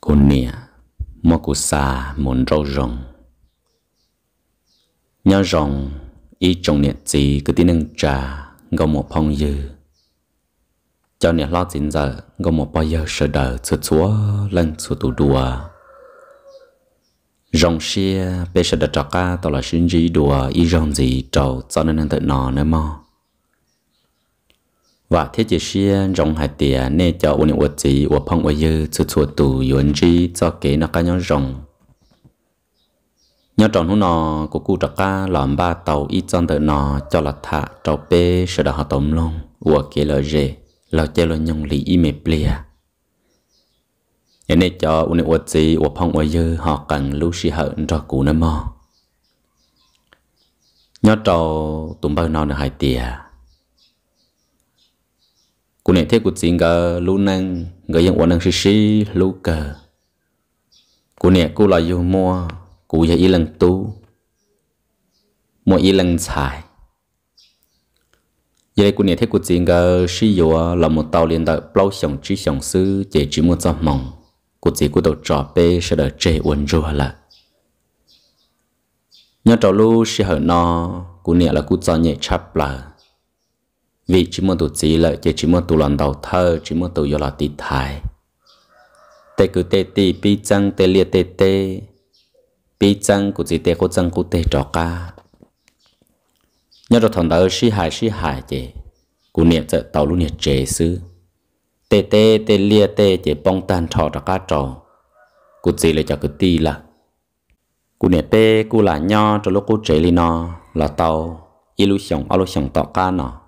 cô nè mò cụ xà muốn rau rồng nhá rồng y trồng nè gì cứ tin nâng trà gầu một phong dư cho nè lo chín giờ gầu một bao giờ sợ đờ sợ chúa lần sợ tù đùa rồng xia bây giờ đờ trọ ca tao là xin gì đùa y rồng gì trầu cho nên nên tự nọ nữa mò và thế chỉ xia rong hạt tìa nên cho ôn ủa gì ủa phong ủa dư chu chu tù yuan chi cho kế nó cá nhau rong nhau tròn hú nọ của cụ trọc ca làm ba tàu ít chân tự nọ cho là thả trâu bê sợ đào tôm luôn ủa kế lời rề lời chơi lời nhung lý y mệt plea nên cho ôn ủa gì ủa phong ủa dư họ cần lưu sĩ hận cho cụ nó mò nhau trâu tụng bao nọ được hai tìa cú này thấy cô chỉ ngờ lu năng người dân năng xí xí lu cờ Cú này cú là yêu mua cú giờ y lần tu mua y lần xài giờ cú này thấy cô chỉ ngờ xí yêu là một tàu liên đạo bao sòng chỉ sòng sư chỉ chỉ muốn cho mong cô chỉ cô đầu trò bê sẽ được chế uẩn rồi là nhớ trò lu xí hở no cú này là cú cho nhẹ chắp là vì chỉ muốn tụ trí lợi chỉ chỉ muốn tụ lần đầu thơ chỉ muốn tụ vô là tị thái tê cứ tê tì pi chăng tê lia tê tê pi chăng của chỉ tê cô chăng của tê trọ ca nhớ rồi thằng đó sĩ hài sĩ hài chị cụ niệm sợ tàu luôn niệm chế sư tê tê tê lia tê chị bong tan trọ trọ ca trọ cụ chỉ lợi cho cứ tì là Cú niệm tê cú là nho cho lúc cú chế li nó là tàu ilu xiong alo xiong tọ ca nó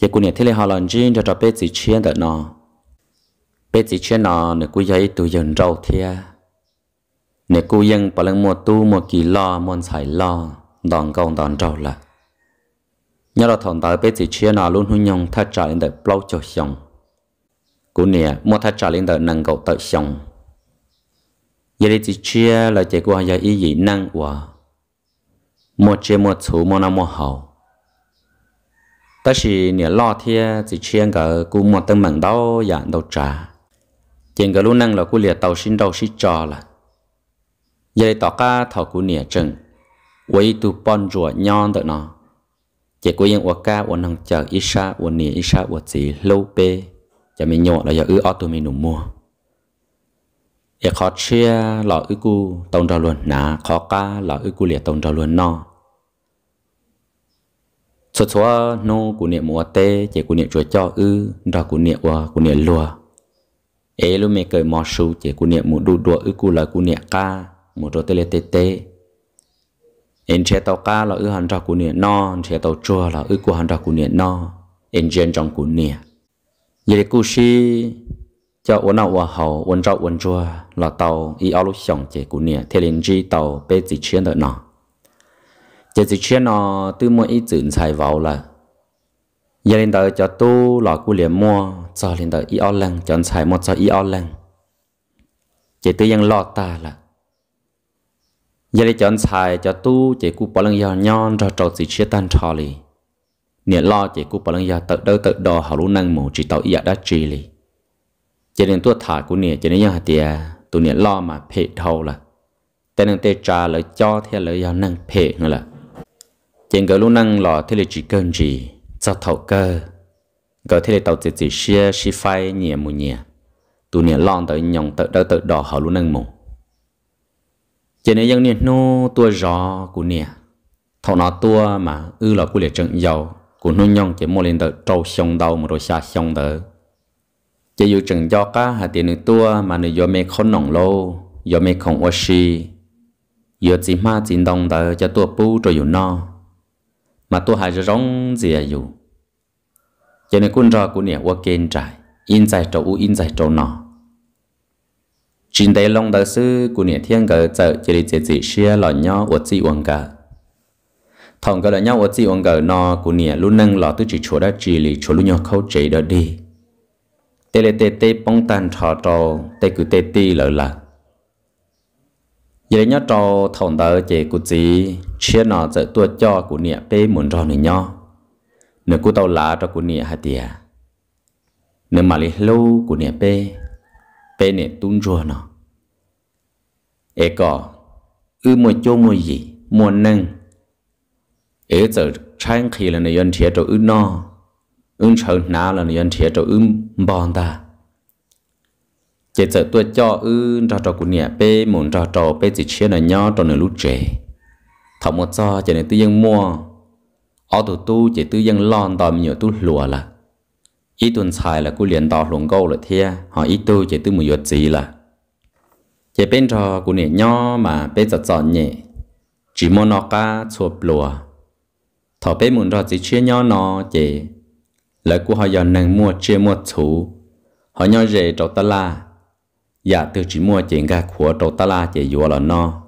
giờ cô nhận thấy là họ lần riêng cho cho bé chỉ chiến đợt nọ bé chỉ chiến nọ nè cô giấy tụi dần râu thia nè cô dân bảo lần mua tu mua kỳ lo mua xài lo đòn công đòn râu là nhớ là thằng tới bé chỉ chiến nọ luôn hung nhông thắt chặt lên đợt lâu cho xong cô nè mua thắt chặt lên đợt nâng cầu tới xong giờ đây chỉ chia là chạy qua giờ ý gì năng quá mua chia mua chú mua nam mua hậu ta chỉ nửa lo thia chỉ chiên cả cú một tân mảng đau dạng đầu trà chiên cả lúc năng là cú liệt tàu xin đầu xí trò là giờ tỏ ca thảo cú nửa chừng quấy tu pon rùa nhon được nó chỉ cú yên uất ca uất năng chờ ít xa uất nửa ít xa uất gì lâu bê giờ mình nhọ là giờ ư ở tụi mình đủ mua giờ khó chia lọ ư cú tông đầu luôn nà khó ca lọ ư cú liệt tông đầu luôn no cho cho nô của niệm mùa tê chỉ của niệm chùa cho ư đó của niệm wa của niệm lùa ê luôn mẹ cười mò sù chỉ của niệm muốn đu đùa ư của lời của niệm ca một trò tê lê tê tê em chế tàu ca là ư hẳn ra của niệm no chế tàu chùa là ư của hẳn ra của niệm no em gen trong của niệm vậy cú sĩ cho uốn nào uốn hậu uốn trâu uốn chùa là tàu y áo lúc xong chỉ của niệm thế linh chi tàu bê chỉ chiến đợi nọ giờ chỉ chia nó từ mỗi ít chuyển vào là giờ lên tới cho tu lọ của liền mua cho lên tới y lăng chọn xài một cho y lăng chỉ tư yang lo ta là giờ lên chọn xài cho tu chỉ cụ bỏ lăng giờ nhon rồi trâu chỉ chia tan trò lì nè lo chỉ cụ bỏ lăng giờ tự đâu tự đò hảo luôn năng mù chỉ tàu y đã trì lì chỉ nên tua thả của nè chỉ nên yang hạt tiề tụi nè lo mà phê thâu là tên nè tê trà lời cho theo lời giờ năng phê nữa là chừng gỡ lúc năng lò thế là chỉ cần gì cho thầu cơ gỡ thế là tàu chỉ chỉ xe xe phai nhẹ mù nhẹ tụ nhẹ lon tới nhòng tới đâu tới đỏ họ lúc năng mù Chừng này dân nhẹ nô tua gió của nè, thầu nó tua mà ư là của liệt trận giàu của nô nhong chỉ mua lên tới trâu xong đầu mà rồi xa xong tới chỉ dù chừng do cá hà tiền nữ tua mà nữ do mẹ khôn nồng lâu, do mẹ không oshi giờ chỉ ma chỉ đông tới cho tua bu rồi dù no mà tôi hãy rong dìa dù cho nên quân rò của nè qua kênh trải in dài trâu u in dài trâu nọ trên đây long đạo sư của nè thiên gờ chợ chỉ để chỉ chỉ xe lò nhỏ ở chỉ uống gờ thằng gờ lọ nhau ở chỉ uống gờ nọ của nè luôn nâng lọ tư chỉ chỗ đã chỉ lì chỗ luôn nhau khâu chế đó đi tê lê tê tê bông tan trò trò tê cứ tê tê lỡ lạc vậy nhớ cho thằng tờ chế cố chị chia nó sẽ tua cho của nịa bê muốn cho này nhó nếu cô tàu lá cho của nịa hạt tìa nếu mà lấy lâu của nịa bê bê nịa tuôn rùa nó ế có ư mua chô mua gì mua nâng ế giờ tranh khi là này yên chia cho ư nó ưng chờ nào là này yên chia cho ư bòn ta chế giờ tôi cho ư trò trò của nhà bê muốn trò trò bê chỉ chia là nhỏ trò nửa lúc trẻ thọ một cho chế này tôi dân mua ở tụ tu chế tôi dân lon đòi nhiều tôi lùa là ý tuần xài là cô liền đò luồng câu là thế họ ý tôi chế tôi một giọt gì là chế bên trò của nhà nhỏ mà bê giọt giọt nhẹ chỉ mua nó cá chuột lùa thọ bê muốn trò chỉ chia nhỏ nó chế là cô họ giờ nàng mua chia mua chú họ nhỏ rể trò ta la giả từ chỉ mua chỉ gà của đầu ta là chỉ vừa là no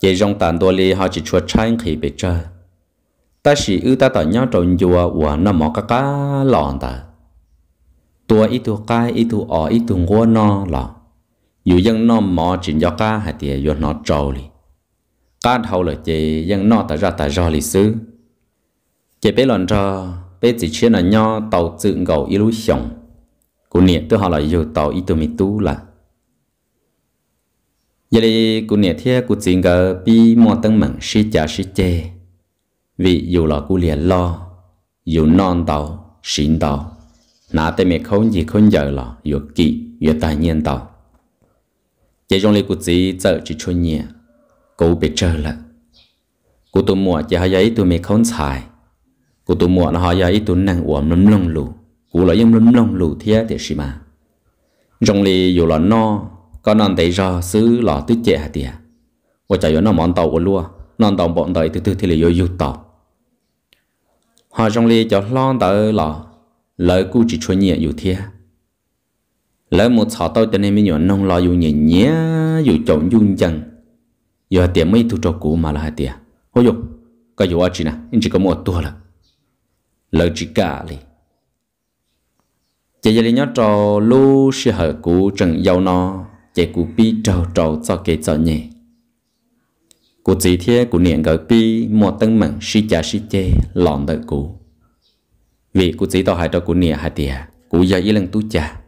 chỉ trong tàn đua li họ chỉ chuột chanh khi bị chơi ta chỉ ư ta tỏ nhau trộn vừa và nó mỏ cá cá lòn ta tua ít tu cái ít tu ở ít tu ngô no lò dù dân nó mỏ chỉ do cá hay thì do nó trâu li cá thâu là chỉ dân nó ta ra ta do li xứ chỉ biết lần ra biết chỉ chia là nhau tàu tự gầu ít lối xong, của niệm tôi họ là dù tàu ít tu mít tu là giờ đây cụ nè thia cụ chỉ ngờ bi mua tăng mặn sĩ chả sĩ chê vì dù là cụ liền lo dù non tàu xịn tàu nã tay mẹ không gì không giờ là dù kỵ dù tài nhiên tàu giờ trong lý cụ chỉ chợ chỉ cho nhẹ cụ bị chờ lợ cụ tụ mua chỉ hay ấy tụ mẹ không xài cụ tụ mua nó hay ấy tụ năng uổng lấm lông lù cụ là yếm lấm lông lù thia thì xí mà trong lý dù là no có non thấy rõ xứ lọ tứ chè hả tìa và chạy vào nó món tàu của lúa non tàu bọn đợi từ từ thì lại vô yếu tàu họ trong lì cho lon tàu lọ lỡ cu chỉ chuẩn nhẹ yếu thia lỡ một sọ tàu cho nên mới nhỏ nông lo yếu nhẹ nhẹ yếu trộn dung chẳng giờ tiền mấy thu trò cũ mà là hả tìa hô dục có yếu ở chỉ nè chỉ có một tuổi là lỡ chỉ cả lì chỉ giờ đi nhớ trò lu sẽ hở cũ trần giàu nó chế cú bi trâu trâu cho kế cho nhẹ cú chỉ thế cú niệm gọi bi mua tân mừng si cha si chê lọn đời cú vì cú chỉ tao hại cho cú niệm hại tiệt cú giờ ý lần tu cha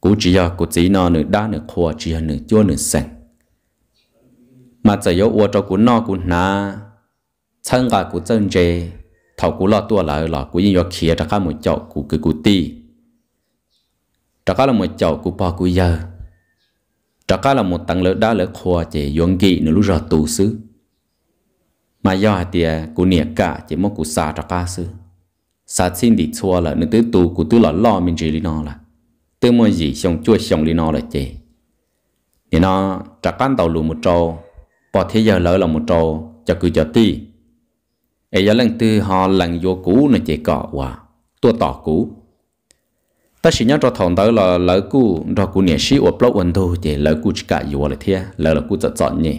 cú chỉ giờ cú chỉ nó nửa đá nửa khua chỉ giờ nửa chua nửa sành mà chỉ yếu uo cho cú no cú na chân gà cú chân chê thầu cú lo tua lại là cú yên yo khía cho các một chậu cú cứ cú ti cho các là một chậu cú bò cú giờ trả cá là một tầng lỡ đá lỡ khoa chỉ yuan kỳ nữa lúc giờ tù sư mà do hạt thì của nè cả chỉ mong của xa trả cá sư xa xin đi xua là nữ tứ tù của tứ là lo mình chỉ đi nó là tứ mua gì xong chua xong đi nó là chỉ thì nó trả cán tàu lù một trâu bỏ thế giờ lỡ là một trâu cho cứ cho ti ấy giờ lần tư họ lần vô cũ nó chỉ cọ hòa tua tỏ cũ ta chỉ nhớ cho thằng đó là lỡ cú cho cú nhảy sĩ ở block ổn thôi thì lỡ cú chỉ cả dù là thế lỡ là cú chọn chọn nhỉ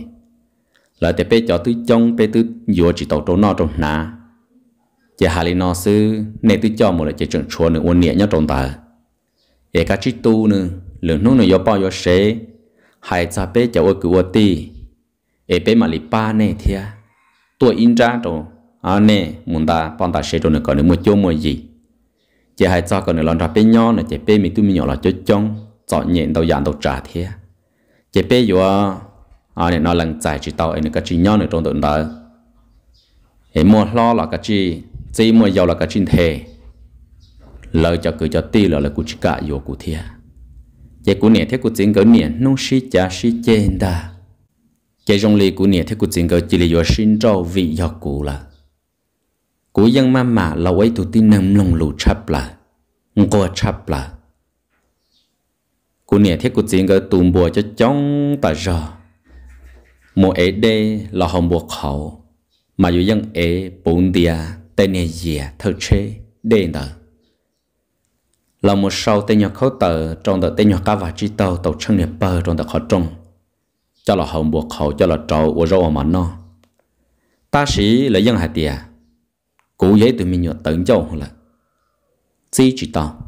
lỡ thì bé cho tôi trông bé tôi dù chỉ tàu trốn nó trong nà chỉ hà linh nó sư nên tôi cho một là chỉ trường chùa nữa ổn nhẹ nhớ trong ta để cá chị tu nữa lượng nông này do bao do xế hai cha bé cho ôi cứ ôi ti để bé mà lý ba nè thế tôi in ra rồi anh à nè muốn ta bọn ta xế rồi nữa còn nữa một chỗ một gì chỉ hai cho còn lần ra bên nhau là chỉ bên mình tụi mình nhỏ là cho chong chọn nhện đầu dạng đầu trả thế chỉ bên vô à này nó lần giải chỉ tàu này cái chỉ nhau này trong tụi đó em mua lo là cái chỉ chỉ mua giàu là cái chỉ thế lời cho cứ cho ti là lời của chỉ cả vô của thế chỉ của nè thế của chính cái nè nông sĩ cha sĩ chén đa chỉ trong lì của nè thế của chính cái chỉ là vô sinh trâu vị do cụ là cú dân mà mà lâu ấy tụi tin nằm lòng lù chập là ngô chập là cú nè thiết cú chỉ ngờ tụm bùa cho chóng ta rờ mùa ấy đê là hồng bùa khẩu mà dù dân ấy bốn đìa tên nè dìa thơ chê đê nở là một sau tên nhỏ khấu tờ trong tờ tên nhỏ cá và chi tàu tàu chân nè bờ trong tờ khó trông cho là hồng bùa khẩu cho là trầu của rau mà nó ta sĩ là dân hạt tiền cố giấy từ mình nhọt tấn châu là chỉ chỉ tao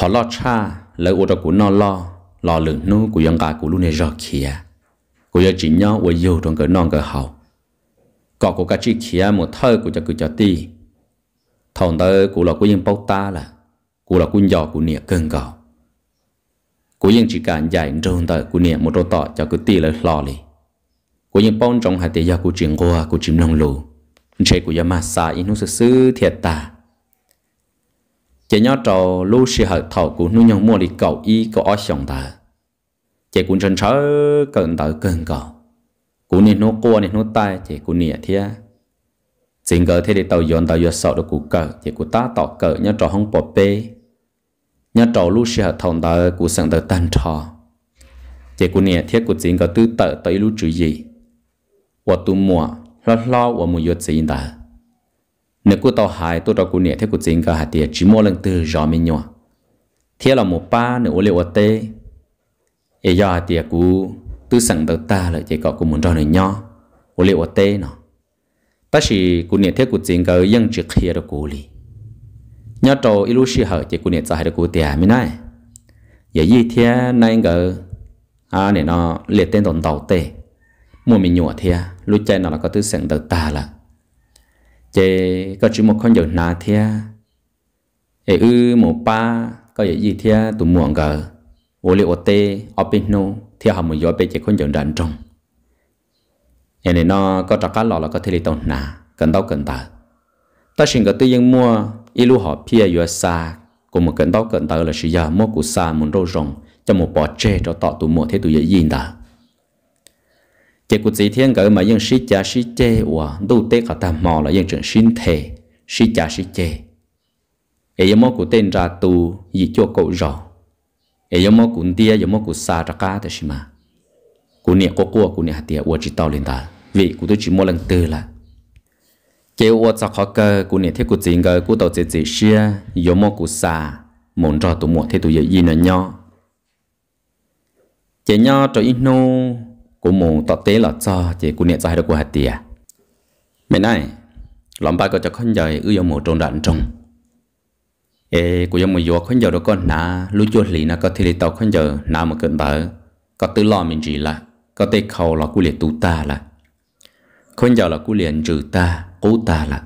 khó lo cha lỡ ô cho của nó lo lo lượng nu của dân cả của luôn này rõ kia của giờ chỉ nhớ của yêu trong cái non cái hậu có của cái chỉ kia một thơ của cho cứ cho ti thằng tớ của là của dân bao ta là của là quân dò của nịa cơn gạo của dân chỉ cả giải trong tớ của nịa một đôi tọ cho cứ ti lỡ lo li của dân bao trong hai tỷ giờ của chuyện qua của chim nông lù chế của yama sa in hú sư thiệt ta chế nhau trò lu sĩ hợp thọ của nu nhong mua đi cầu y có ở sòng ta chế cũng chân chớ cần tới cần cầu cú nên nó qua nên nó tai chế cú nịa thia chính cờ thế để tàu dọn tàu dọn sợ được cú cờ chế cú ta tàu cờ nhớ trò không bỏ bê nhớ trò lu sĩ hợp thọ tàu cú sẵn tàu tan trò chế cú nịa thia cú chính cờ tư tờ tới lu chữ gì và tu mua lo lo của một yếu chính ta nếu cô tàu hại tôi đó cô nè thấy cô chính cả hạt tiền chỉ mua lần từ gió mình nhỏ thế là một ba nữa liệu ở tê ấy do hạt tiền cô tư sẵn đầu ta là chỉ có cô muốn cho này nhỏ ở liệu ở tê nó ta chỉ cô nè thấy cô chính cả dân trực kia đó cô li nhớ trâu ít lúc xí hở chỉ cô nè cho hai đó cô tiền mới này vậy gì thế nay ngờ à này nó liệt tên tồn tàu tê mua mình nhủa thia lúc chơi nó là có thứ sản đầu ta là chơi có chữ một con giờ nà thia ê ư một ba có gì gì thia tụi muộn gờ ô liệu ô tê ô bên nô thia hầm một gió bên chế con giờ đàn trong ê này nó có trả cá lọ là có thể lấy tàu nà cần đâu cần tờ ta xin cái tư dân mua ít lúc họ pia vừa xa cùng một cần đâu cần tờ là sự giờ mua của xa muốn rô rồng cho một bò chơi cho tọt tụi mua thế tụi dễ gì đó chỉ cụ chỉ thiên mà dân sĩ cha sĩ chê và đủ tế cả ta là dân trưởng sinh thể sĩ cha sĩ chê ấy giống mô cụ tên ra tù gì cho cậu rõ ấy giống mô cụ tia giống mô cụ xa ra cá thế mà cụ niệm cô cua cụ niệm hạt tia và chỉ tao lên ta vì cụ tôi chỉ mua lần tư là chế và cho khó cơ cụ niệm thế cụ chỉ ngờ cụ tàu chỉ chỉ xia giống mô cụ xa muốn rõ tụ mua thế tụ gì nữa nhau chế nhau cho ít กูมองต่อเตะหลอดซ้อเจกูเนี่ยจะให้ดอกกูหัดเตียไม่ได้ลำบากก็จะค้นใหญ่อื้อยมูตรงดันตรงเอกูยังมือยัวค้นใหญ่ดอกก้อนนาลู่จวดหลีนะก็ทีเลยต่อค้นใหญ่นามาเกินเบอก็ตื้อล่อมินจีละก็เตะเขาหลอกกูเหลียตูตาละค้นใหญ่หลอกกูเหลียนจือตากูตาละ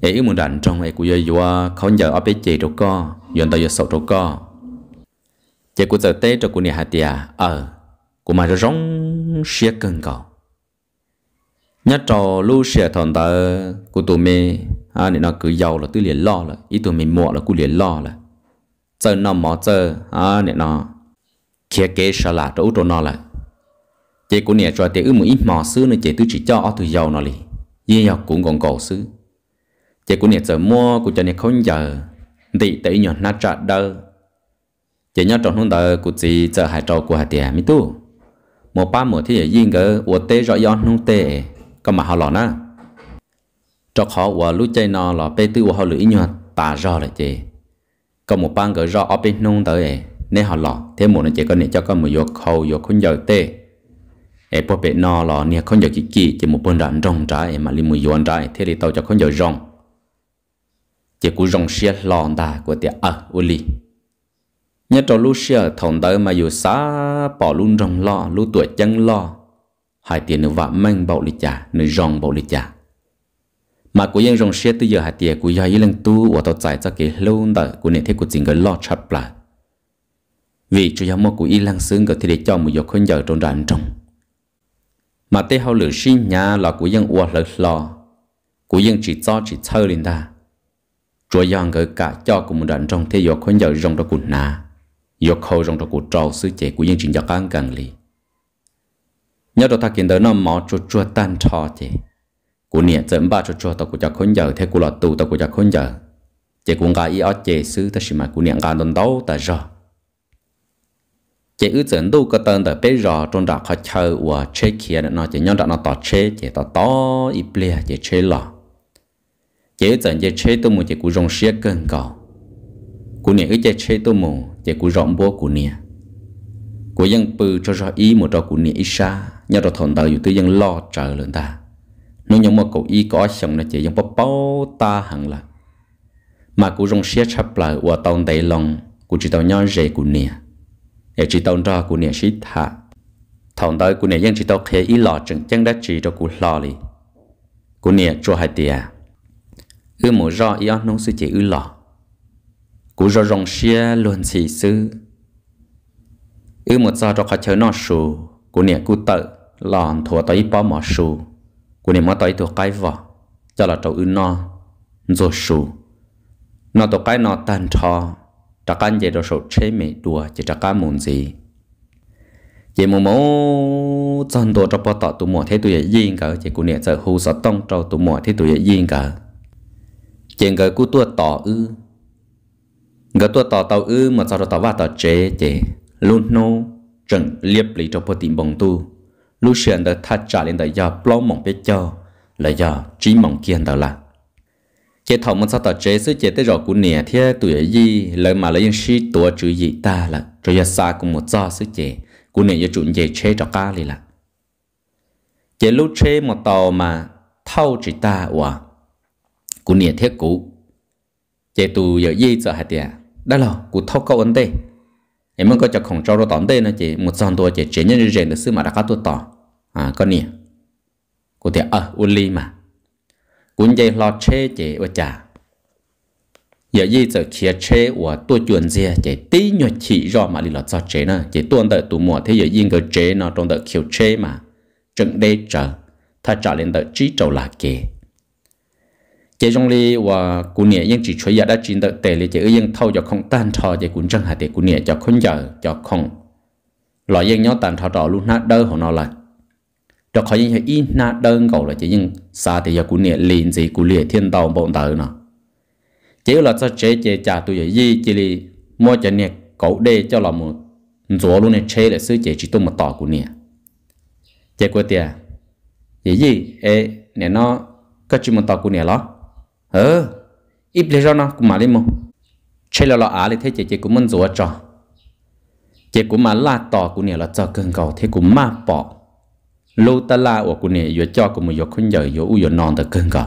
เอ้มือดันตรงเอกูยัวยัวค้นใหญ่เอาไปเจดอกก้อนยันต่อยศดอกก้อนเจกูจะเตะดอกกูเนี่ยหัดเตียเออ của mà rong xia cần cầu nhất trò lưu xia thằng ta của tụi mẹ à nên nó cứ giàu là tôi liền lo là ý tụi mẹ mua là tôi liền lo là giờ nó mò giờ à nên nó kia kế sợ là chỗ chỗ nó là chỉ của nè cho tiền ước một ít mỏ xứ nữa chỉ tự chỉ cho ở từ giàu nó liền dì học cũng còn cầu xứ chỉ của nè giờ mua của cho nè không giờ thì tự nhỏ nát trả đâu chỉ nhớ trong hôm đó của chị giờ hai trò của hai tiền mi tu một ba một thì yên ngờ ủa tê rõ yon nung tê có mà họ lọ na cho khó ủa lúc chơi nó lọ bê tư ủa họ lưỡi nhọt tà rõ là chê có một ba ngờ rõ ở bên nung tới nên họ lọ thế một nó chỉ có nên cho có một vô khâu vô khôn giờ tê ê bố bê nó lọ nè khôn giờ kì kì chỉ một bên đạn rong trái mà li mùi yon trái thế thì tao cho khôn giờ rong chỉ cú rong xiết lòn ta của tiệt ở lì nhớ trò lu xia thằng đó mà vừa xa bỏ luôn rong lo lu tuổi chân lo hai tiền nữa vạm mang bầu lì chả nữa rong bầu lì chả mà của dân rong xia từ giờ hai tiền của dài lên tu và tao chạy cho cái lâu đó của nền thế của chính cái lo chặt lại vì chủ yếu một của y lăng xương cái thì để cho một giờ khuyên giờ trong đàn trong mà tê hậu lửa sinh nhà là của dân uo lửa lo của dân chỉ cho chỉ chơi lên ta chúa dân người cả cho của một đàn trong thế giờ khuyên giờ rong đó cũng nà yo khâu trong trong cuộc trò sư chế của dân trình giặc ăn gần lì nhớ đồ ta kiến đời nó mỏ chua chua tan trò chế của niệm dẫn ba chua chua tao của giặc khốn giờ thế của lọt tù tao của giặc khốn giờ chế cũng gà ý ở chế sư ta xí mà của niệm gà đồn đấu ta rồi chế ư dẫn đâu có tên tờ bế rò trong đó khó chờ và chế kia nó chế nhớ đạo nó tỏ chế chế tỏ tỏ y bia chế chế lọ chế dẫn chế chế tôi muốn chế của rong xía cơn cỏ của niệm ư chế chế tôi muốn chỉ cú rộng bố của nè của dân bự cho rõ ý một trò của nè ít xa nhau trò thọn tư dân lo trở lên ta nếu nhóm một cậu ý có xong là chỉ dân bó bao ta hẳn là mà cú rong xe chắp lại và tàu đầy lòng của chỉ tàu nhau rể của nè để chỉ tàu ra của nè xí thả thọn tàu của nè dân chỉ tàu khế ý lọ chẳng chẳng đã chỉ cho cú lo đi của nè cho hai tia ư một rõ ý ông nông sư chỉ ư lọ cú rò rong xia luôn xì sư ư một giờ cho khó chớ nó sù cú nè cú tự lòn thua tới bó mỏ sù cú nè mỏ tới thua cái vỏ cho là trâu ư nó rồi sù nó tổ cái nó tan trò trả can về đồ sổ chế mẹ đùa chỉ trả can muốn gì chỉ mù mù chân đồ cho bỏ tọ tụ mỏ thế tụi dễ yên cả chỉ cú nè sợ hù sợ tông trâu tụ mỏ thế tụi dễ yên cả chỉ cả cú tua tọ ư gỡ tua tàu tàu ư mà sao tàu va tàu chế chế luôn nô trần liệp lý trong bộ tìm bồng tu lu xuyên đợi tha trả lên đợi do plau mỏng biết cho là do trí mỏng kiên đợi là chế thầu mà sao tàu chế sứ chế tới rõ của nẻ thế tuổi gì lời mà lấy sĩ tua chữ gì ta là cho giờ xa cùng một do sứ chế của nè giờ chuẩn chế chế cho cá liền là chế lúc chế một tàu mà thâu chỉ ta ủa của nẻ thế cũ chế tu giờ gì giờ hạt tiền đó là cụ thâu câu ấn tê em mới có cho khổng trâu rồi tóm tê nó chỉ một giòn tua chỉ chế nhân rèn được sư mà đã cá tua tỏ à con nè cụ thể ở uli mà cũng dây lo chê chế ở chả giờ gì giờ kia chế của tua chuẩn gì à chế tí nhọ chỉ rõ mà đi lọt cho chế nè chế tuôn đợi tụ mùa thế giờ yên cái chế nó trong đợi kiểu chế mà trận đây chờ ta trả lên đợi trí trâu là kì chế trong li và cụ nè yên chỉ chơi đã chín đợi tệ li chế yên thâu cho không tan thò chế cuốn chẳng hạt để cụ nè cho không giờ cho không lo yên nhau tan thò đó luôn nát đơ họ nó là cho khỏi yên yên nát đơ cầu là chế yên xa thì giờ cụ nè liền gì cụ nghĩa thiên tàu bọn tờ nọ chế là cho chế chế trả tụi gì chế li mua chế nghĩa cậu đê cho là một rồi luôn này chế để sứ chế chỉ tôi một tỏ cụ nè chế của tiền gì gì ê nè nó có chuyện một tỏ cụ nè lo ờ ít lấy rau nó cũng mà lấy mồ chơi là lọ á lấy thế chị chị cũng muốn rửa cho. chị cũng mà la tỏ cũng nè là cho cần cầu thế cũng mà bỏ lâu ta la của cũng nè vừa cho cũng một vừa không giờ vừa u vừa non được cần cầu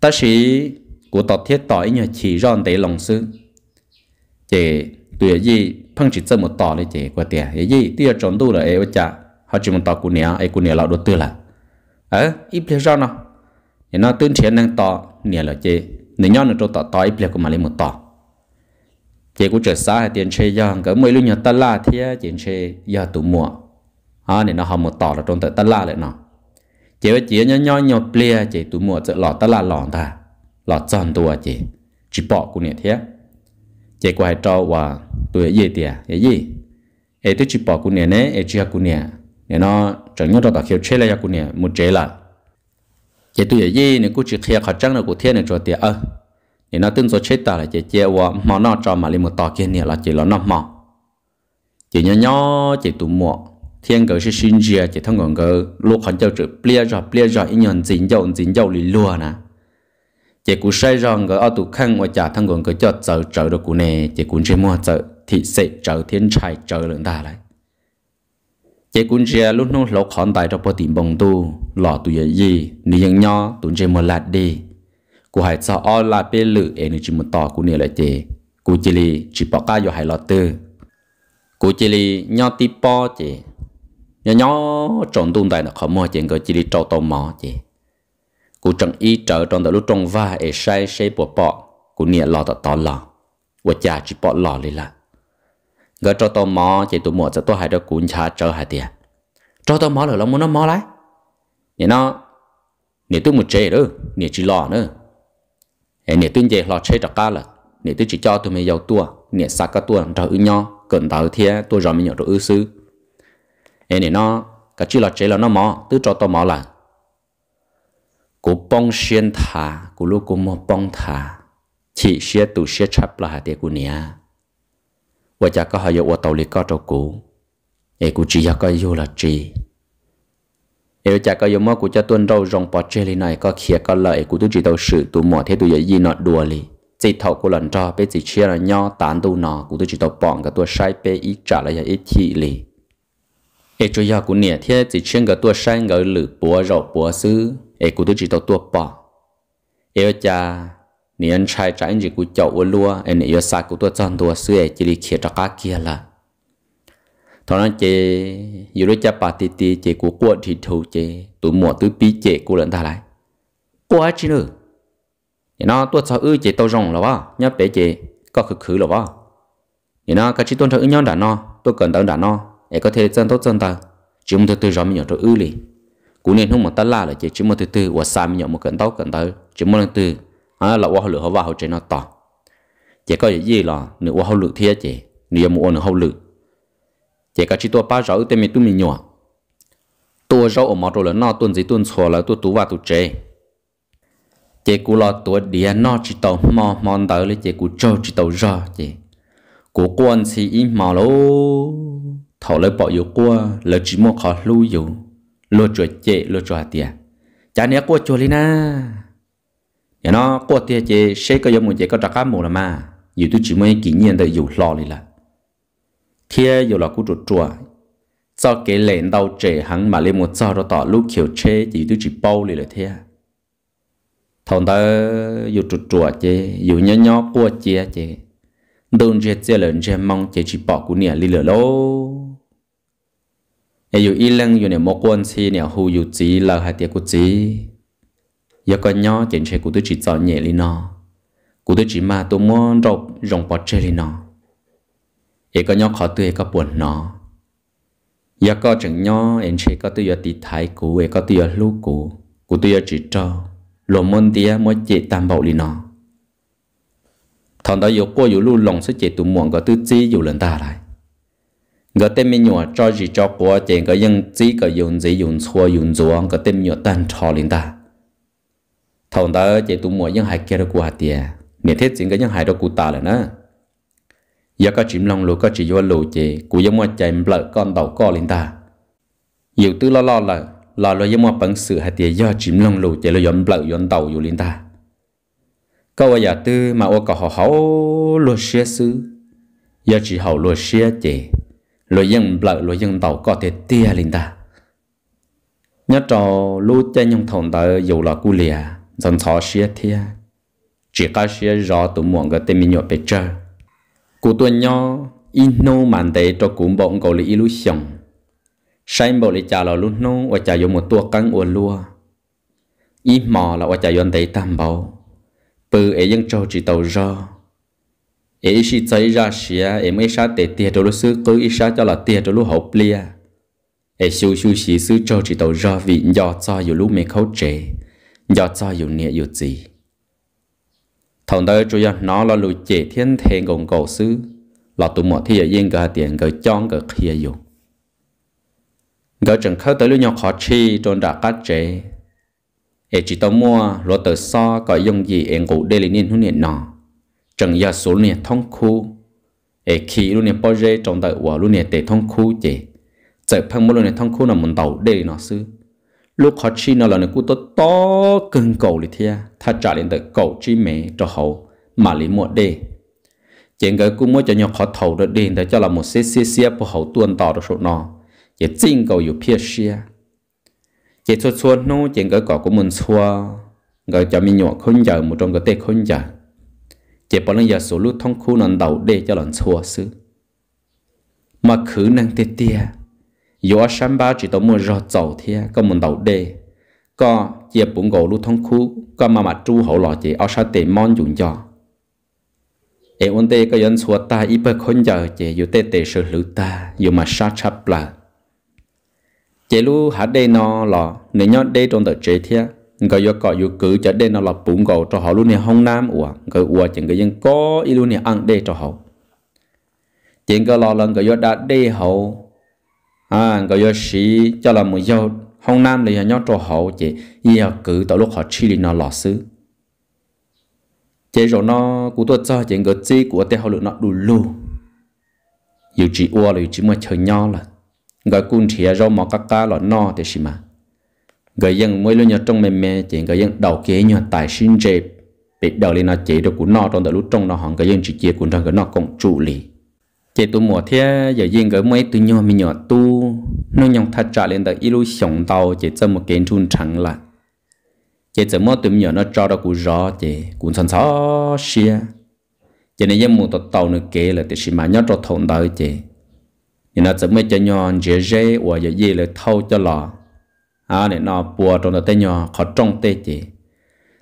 ta sĩ của tọt thiết tỏi nhờ chỉ ròn để lòng sư chị tuổi gì phăng chỉ cho một tỏ lấy chị qua tiền ấy gì tia trốn đủ là ấy cha họ chỉ một tỏ của nè ấy của nè là đồ tư là ờ ít lấy rau nó nó tuyên truyền năng tỏ nè là chê nè nhon nó trâu tỏ tỏ ít bia của mà lấy một tỏ chê cũng trở xa hay tiền chê giang cỡ mấy lúc nhà ta la thì tiền chê do tụ mùa à nè nó hầm một tỏ là trong tới ta la lại nọ chê với chê nhon nhon nhon bia chê tụ mùa chợ lọ ta la lọ ta lọ tròn tua chê chỉ bỏ của nè thế chê qua hai trâu và tụi gì tiệt cái gì ai tôi chỉ bỏ của nè nè ấy chia của nè nè nó chẳng nhớ đâu ta kêu chê lại của nè một chế lại giờ tôi giờ này cũng chỉ khía khó chăng là cô thiên này cho tiền ơ thì nó tin rồi chết ta là chị chị và mà nó cho mà lên một tòa kia nè là chỉ là nó mỏ chị nhỏ nhỏ chị tụ mỏ thiên cầu sẽ sinh ra chị thằng còn cỡ lúc hắn cho chữ bia rồi bia rồi anh nhận dính dầu dính dầu lì lùa nè chị cũng say rằng cỡ ở tụ khăn và trả thằng còn cỡ cho chợ chợ được cụ nè chị cũng chỉ mua chợ thị sẽ chợ thiên trai chợ lượng ta lại chế cũng chia lúc nô lộc khón tại trong bộ tìm bông tu lọ tu gì ni yang nho tu chế một lạt đi cú hãy cho o là bê lự em ni chỉ một tỏ cô nè lại chế cú chỉ li chỉ bỏ ca yo hai lọ tư cú chỉ li nho ti po chế nho nho trộn tu tại nó khó mua chế cô chỉ li trâu tàu mò chế cú chẳng ý trở trong đó lúc trong va e sai sai bỏ bỏ cú nè lọ tỏ tỏ lọ và cha chỉ bỏ lọ lên là gỡ cho tôi mò chỉ tụi mò cho tôi hai đứa cuốn cha cho hai tiền cho tôi mò là nó muốn nó mò lại nè nó nè tôi một chế nữa nè chỉ lò nữa nè tôi chế lò chế cho cá là nè tôi chỉ cho tôi mới dầu tua nè xa cá tua cho ư nho cần tao thiệt tôi rồi mới nhỏ được ư sư nè nó cái chỉ lò chế là nó mò tôi cho tôi mò là cố bông xuyên thả cố lúc cố mò bông thả chỉ xuyên tụ xuyên chấp là hai tiền của nè ว่าจะก็หายว่าตัวเล็กก็ตัวกูเอกูจีอยากก็อยู่ละจีเอวจากก็ยมว่ากูจะต้นเรารองปอเจลีนายก็เขียก็เลยกูตุจีตัวสื่อตัวหมอเทตัวใหญ่ยีนอดดัวลีจิตเท่ากูหลันจอไปจิตเชื่อละย่อตานตัวนอกูตุจีตัวป่องกับตัวใช้ไปอีจ่าละยาอีทีลีเอจุยากูเนี่ยเทียจิตเชื่อกับตัวใช้กับหรือปัวเราปัวซื้อเอกูตุจีตัวตัวป่องเอวจา cháu quên anh chỉ là, là thôi chị, chị chị chị chị chị dù ta lại, nữa, thì rong có cái nhau cần 你人拆拆人古叫我落，哎，你要啥古多脏多水，这里切着嘎 kia có thể chân tốt chân ta, chỉ một từ từ rõ mình nhỏ cho ư liền. Cú nên không một tát la là chỉ chỉ một từ từ và xa mình nhỏ một cần tốt cần tao, chỉ một thứ tư à là hoa lửa họ vào trên nó to chỉ có gì là nửa hoa lửa thế chỉ nửa mua nửa hậu lửa chỉ có chỉ tôi ba rau tên mình tụi mình nhỏ tôi rau ở mỏ rồi là nó tuần gì tuần xóa là tôi tú vào tôi chế chỉ cú là tôi địa nó chỉ tàu mò mò tới lấy chỉ cú cho chỉ tàu ra chỉ cú quan sĩ im mà lô thầu lấy bỏ yêu qua lấy chỉ mua khó lưu yêu lo chuột chế lo chuột tiền chả nhớ qua chuột đi na ya nó qua tia chế sẽ có giống một chế có trắc mù là mà dù tôi chỉ mới kỷ niệm được dù lo đi là thia dù là cú chuột chua cho cái lệnh đau trẻ hắn mà lên một cho nó tỏ lúc kiểu chế chỉ tôi chỉ bao đi là thia à. thằng ta dù chuột chua chế dù nhỏ nhỏ qua chia à chế đồn chế chế lớn chế mong chế chỉ bỏ cú nè đi là lô dù ít lần dù nè một quan xí nè hù dù chỉ là hai tiệc cú chỉ giờ còn nhỏ chuyện chơi của tôi chỉ cho nhẹ lên nó của tôi chỉ mà tôi muốn rộng rộng bỏ chơi lên nó ấy còn nhỏ khó tươi có buồn nó giờ có chẳng nhỏ em chơi có tôi giờ tì thái cũ ấy có tôi giờ lú cũ của tôi giờ chỉ cho lộ môn tía mới chế tam bảo lên nó thằng đó yếu qua yếu lú lòng sẽ chế tụi muộn có tư chi yếu lần ta lại cái tên mình nhỏ cho gì cho quá chuyện cái dân chỉ cái dùng gì dùng xua dùng ruộng cái tên nhỏ tan trò lên ta thằng ta chỉ tụ mua những hai kia đâu của hạt tiền nè thế chính cái những hai đâu của ta là nữa giờ có chìm lòng lù có chỉ vô lù chỉ của giống mua chạy mập con tàu co lên ta nhiều tư lo lo là lo lo giống mua bằng sự hạt tiền do chìm lòng lù chỉ lo giống bờ giống tàu dù lên ta câu bây giờ tư mà ô cả họ hậu lùa xe sư giờ chỉ hậu lùa xe chỉ lùa dân bờ lùa dân tàu có thể tia lên ta nhớ trò lú chơi nhung thòng tờ dù là cu lìa dần thọ xia thia chỉ có xia rõ tụ muộn cái tên mình nhọ bề chờ cụ tuần nhau in nô màn tế cho cụm bỗng cầu lý illusion sai bộ lý trả lò luôn nô và trả dùng một tua căng uồn lua ít mò là và trả dùng tế tam bảo bự ấy dân trâu chỉ tàu rơ ấy chỉ thấy ra xia em ấy sát tế tiệt cho lúc xứ cứ ít sát cho là tiệt cho lúc hậu plia ấy siêu siêu xí xứ trâu chỉ tàu rơ vì do cho dù lúc mẹ khâu trẻ giờ cho dù nhẹ dù gì thằng đời chủ yếu nó là lùi chế thiên thế gồng cầu sư là tụi mọ thì ở yên cả tiền gỡ chọn gỡ kia dù gỡ chẳng khâu tới lưu nhau khó chi trôn đã cắt chế ê chỉ tao mua lo tờ so có dùng gì em cũng để lên nên hôn nền nọ chẳng giờ số nền thông khu ê khi luôn nền bao rê trong đời quả luôn nền tệ thông khu chế chợ phân mua luôn nền thông khu là muốn tàu để nó sư lúc họ chi nó là người cú to to cưng cầu thì thia thà trả lên được cầu chi mẹ cho hậu mà lì một đê chuyện cái cú mới cho nhau khó thầu được đền để cho là một xế xế xế bộ hậu tuân tỏ được số nó chỉ chính cầu xuân xuân nô chỉ cái có của mình xua người cho mình nhọ khôn giờ một trong cái tê khôn giờ chỉ bỏ lần giờ số lúc thông khu nằm đầu để cho lần xua xứ mà khứ năng tê tia yếu sáng bao chỉ tổ mua rò dầu thế có muốn đầu đê có chia bụng gỗ lu thông khu có mà mà chu hậu lọ chỉ ở sao tệ mon dùng cho em ôn tê có dân xua ta ít bơ khôn giờ chỉ yếu tê tê sự lữ ta yếu mà sát chắp là chỉ lu hả đê nó lọ nếu nhót đê trong tờ chế thế người yếu cọ yêu cứ cho đê nó là bụng gỗ cho họ luôn nè hông nam ủa người ủa chỉ người dân có ít luôn nè ăn đê cho họ chỉ người lọ lần người yếu đã đê hậu à gọi yo sĩ cho là một dâu hồng nam thì nhau trò hậu chị y họ cử tổ lúc họ chi lì nó lọt xứ chị rồi nó cú tôi cho chị ngờ chi của tê họ được nó đủ lù dù chỉ uo là chỉ mà chơi nhau là gọi cún thìa rau mỏ các cá là no thế xí mà gọi dân mới luôn nhau trong mềm mềm chị gọi dân đầu kế nhau tài sinh dẹp bị đầu lên nó chị được của nó trong từ lúc trong nó hòn gọi dân chỉ chia của trong cái nó cũng trụ lý chế tu mùa thế giờ riêng cái mấy tu nhỏ mình nhỏ tu nó nhong thật trả lên tới ilu sống tàu chế cho một kiến trun trắng là chế cho mỗi tu nhỏ nó cho đó cú rõ chế cũng sẵn só xia chế này giờ một tàu tàu nó kế là thì xí mà nhỏ cho thùng tới chế thì nó chỉ mới cho nhỏ dễ dễ và giờ gì là thâu cho lò à này nó bùa trong tay nhỏ khó trong tay chế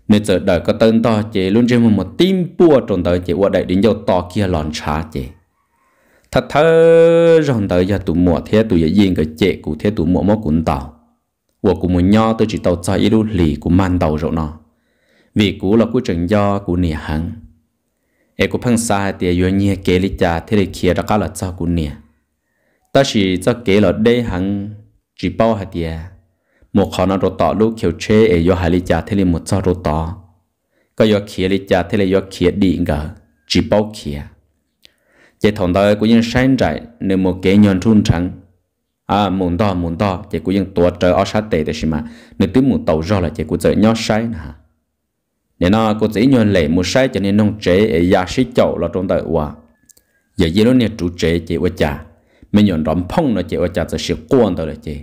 nên giờ đời có tên to chế luôn chơi một một tim bùa trong tay chế và đại đến dầu to kia lòn chả chế thật thơ rồng tới giờ tụ mùa thế tụi giờ yên cái chệ cụ thế tụ mùa mò cũng tàu của cụ muốn nho tôi chỉ tàu cho ít lì của man tàu rồi nó vì cụ là cụ trần do cụ nia hẳn e cụ phăng xa thì yo nhia kế lý cha thế để kia ra cá là cho cụ nia, ta chỉ cho kế là đê hẳn chỉ bao hạt tiền một khó nó rồi tỏ lúc kiểu chế e yo hai lý cha thế để một cho rồi tỏ có yo kia lý cha thế để yo kia đi ngờ chỉ bao kia chỉ thằng đó cũng những sáng trại nên một cái nhon trung trắng à muốn to muốn to chỉ cũng những tuổi trời ở sát tệ đấy mà nên tiếng muốn tàu rõ là chỉ cũng trời nhót sáng hả nên nó cũng chỉ nhon lệ một sáng cho nên nông chế ở nhà sĩ chậu là trong đời hòa giờ giờ nó nè chủ chế chỉ ở nhà mình nhon đóng phong nó chỉ ở nhà sẽ sửa quan tới là chỉ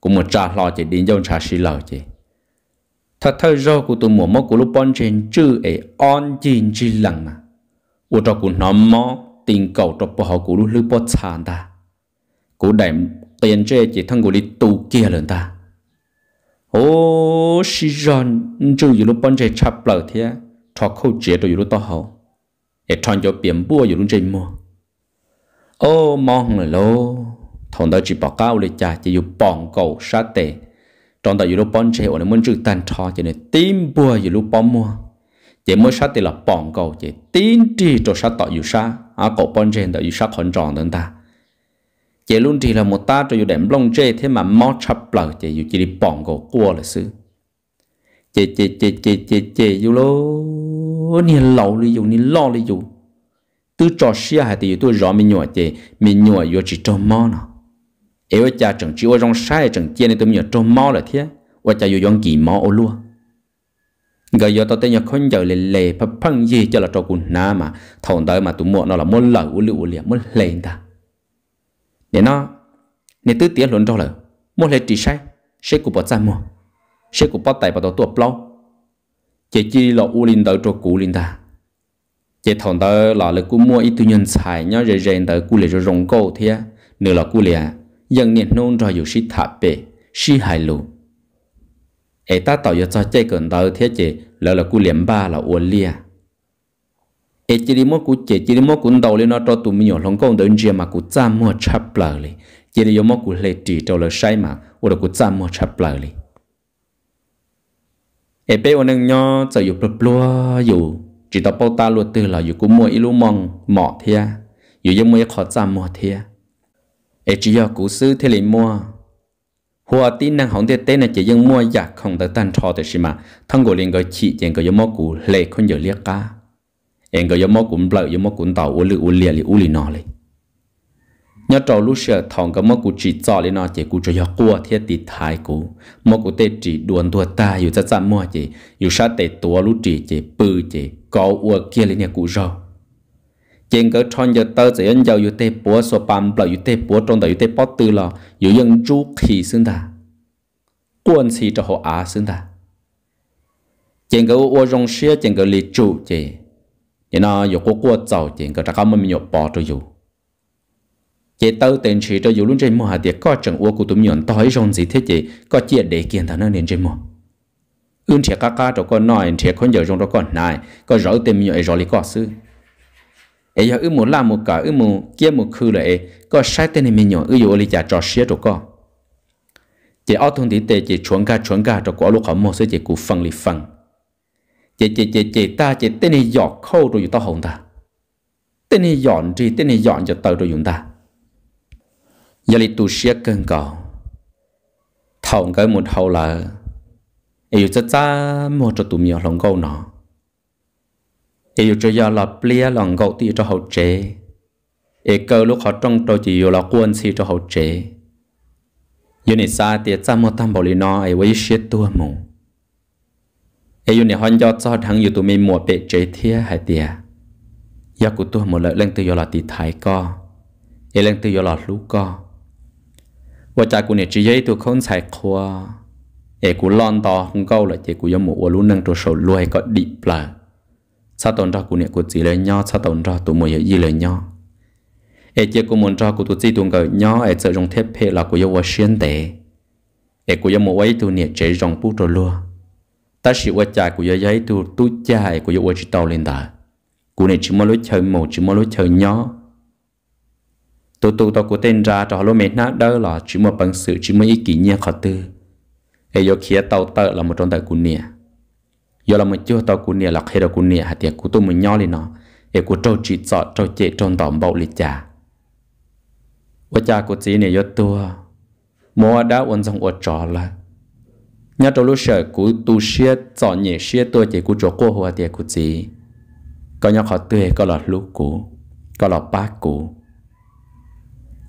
cũng một trà lo chỉ đi dòng trà sĩ lò chỉ thật thơ do của tôi mùa mốc của lúc bọn trên chữ ấy on chín chỉ lặng mà ủa cho cũng nó mó tiền cầu cho bỏ họ của lũ lư bỏ chàn ta cô đệm tiền chơi chỉ thằng của đi tù kia lần ta ô xí ròn chú dù lúc bọn chơi chắp lờ thế cho khâu chế rồi dù lúc to hậu để chọn cho biển bua dù lúc chơi mua ô mong là lô thằng đó chỉ bỏ cao lên chả chỉ dù bỏng cầu sát tệ trong đó dù lúc bọn chơi ở nên muốn chữ tan cho cho nên tím bua dù lúc bọn mua chỉ mới sát thì là bỏng cầu chỉ tin trì cho sát tỏ dù sao à cổ bọn trên đó sắc hoàn tròn đơn ta chỉ luôn thì là một ta cho dù đệm long chê thế mà mót chập lờ chỉ dù chỉ đi bỏng cổ cua là sư chê chê chê chê chê chê dù lô ni lâu li dù ni lo li dù tư cho xia hay thì tôi rõ mình nhỏ chê mình nhỏ vô chỉ trâu mò nó ế cha chẳng chỉ ở trong sai chẳng chia nên tôi nhỏ trâu mò là thế và cha vô dọn kỳ mò ô luôn gờ yo tao tên nhớ con giờ lề lề phập phăng gì cho là trò cùn na mà thằng tới mà tụi mua nó là muốn lẩu u liu liệt muốn lên ta để nó để tứ tiếng luôn đâu lờ muốn lên chỉ sai sẽ của bỏ ra mua sẽ của bỏ tay vào tao tuột lâu chỉ chỉ là u linh tới trò cũ linh ta chỉ thằng tới là lệ cú mua ít tư nhân xài nhớ rồi rồi tới cú lệ rồi rong câu thế nửa là cú lệ dân niệm nôn rồi dù sĩ thả bể sĩ hài lụt ai ta tàu cho chơi còn tàu thế chị là là cú liếm ba là uốn lia ai chỉ đi mua cú chị chỉ đi mua cú đầu lên nó cho tụi mình nhỏ lòng công đến riêng mà cú chạm mua chập lờ li chỉ đi mua cú lệ chỉ trâu là sai mà uốn là cú chạm mua chập lờ li ai bé uốn nâng nhau chỉ tao bao ta luôn từ là อยู่ cú mua ilu mong mỏ thia อยู่ยัง mua khó cha mua thea. ai chỉ giờ cú cú ซื้อ thế liền mua tin năng không tên là chỉ mua được được gì mà liên cái cái cái cũ cũ cũ lệ cả, u lì หัวตีนังของเต้เต้น่ะจะยังมั่วอยากของตะตันทอแต่ชิมาทั้งกูเรียนก็ฉีเองก็ยมอกูเล็กคนเยอะเรียกกาเองก็ยมอกูเปล่ายมอกูต่ออุลืออุเลียหรืออุลีนอเลย nhớ trâu lúc xưa thằng cái mốc cũ chỉ cho lên nó chỉ cụ cho học qua thiết tị thái cũ, mốc cụ tết chỉ đuôn đua ta อยู่จะ chăm mua chỉ, sát tết tua lúc chỉ chỉ bự chỉ có uo kia lên nhà cụ rồi chèn cỡ chọn giờ tớ sẽ anh giàu yute búa số bám bờ yute búa trong đó yute bao tử lo yu yên chú khí sinh ta quân sĩ cho họ á xứng ta chèn cỡ ô rong xia chèn cỡ lì chủ chè nên nó yu cố cố giàu chèn cỡ chắc mình yu bỏ cho yu chè tớ tiền sĩ cho yu luôn trên mua hạt tiệc có chừng ô của tụi nhọn tối rong gì thế chè có chia để kiện thằng nó nên trên mua ưn trẻ cá cá cho con nói trẻ con giờ rong cho con này có rõ tiền nhọn rồi lý có sư ấy giờ ư một la một cả ư một kia một khư lại có sai tên này mình nhỏ ư dụ lý trả trò xía rồi có chỉ ở thôn thì tệ chỉ chuẩn cả chuẩn cả cho quả lúc họ mua sẽ chỉ cú phăng lì phăng chỉ chỉ chỉ chỉ ta chỉ tên này giọt khâu rồi tao hồng ta tên này dọn gì tên này dọn cho tao rồi chúng ta giờ lý tu xía cơn cò thòng cái một hậu là ấy giờ cha một cho tụi mình lòng câu nào yêu cho do là plia lòng gậu thì cho hậu chế e cơ lúc họ trong tôi chỉ yêu là quân si cho hậu chế yêu này xa thì cha mua tam bảo lý nó ai với chết tua mù e yêu này hòn do cho thằng yêu tụi mình mua bể chế thia hay tiệt yêu cụ tua một lợi lên từ yêu là tỷ thái co e lên từ yêu là lú co và cha của này chỉ dây tôi không xài khoa e của lon to không câu là chỉ của yêu mù và lú nâng tôi sầu lui có điệp lại sa tổn ra của niệm của chỉ lấy nhau sa tổn ra tụ mồi gì lấy nhau ai chơi của muốn ra của tụi chỉ tuồng gờ nhau ai sợ rong thép phê là của yêu xuyên tệ ai của yêu một ấy tụi nè chơi rong bút rồi luôn ta chỉ qua chạy của yêu giấy tụi tụi chạy của yêu Washington lên đó của niệm chỉ mới lối chơi mồ chỉ mới lối chơi nhau tụ tụ tao của tên ra cho họ lối mệt nát đỡ là chỉ mua bằng sự chỉ mới ý kỷ niệm khó tư ai yêu kia tàu tợ là một trong tại của nè giờ là mình chưa tao cũng nè là khi đó cũng nè hạt tiệt cũng tôi mình nhỏ lên nó để cũng trâu chỉ sợ trâu chế trôn tòm bầu lịch cha và cha của chị này yết tua mua đã ôn xong ở trò là nhà trâu lúc sợ của tu xia sợ nhẹ xia tôi chỉ của chỗ cô hoa tiệt của chị có nhà họ tươi có là lúc cũ có là bác cũ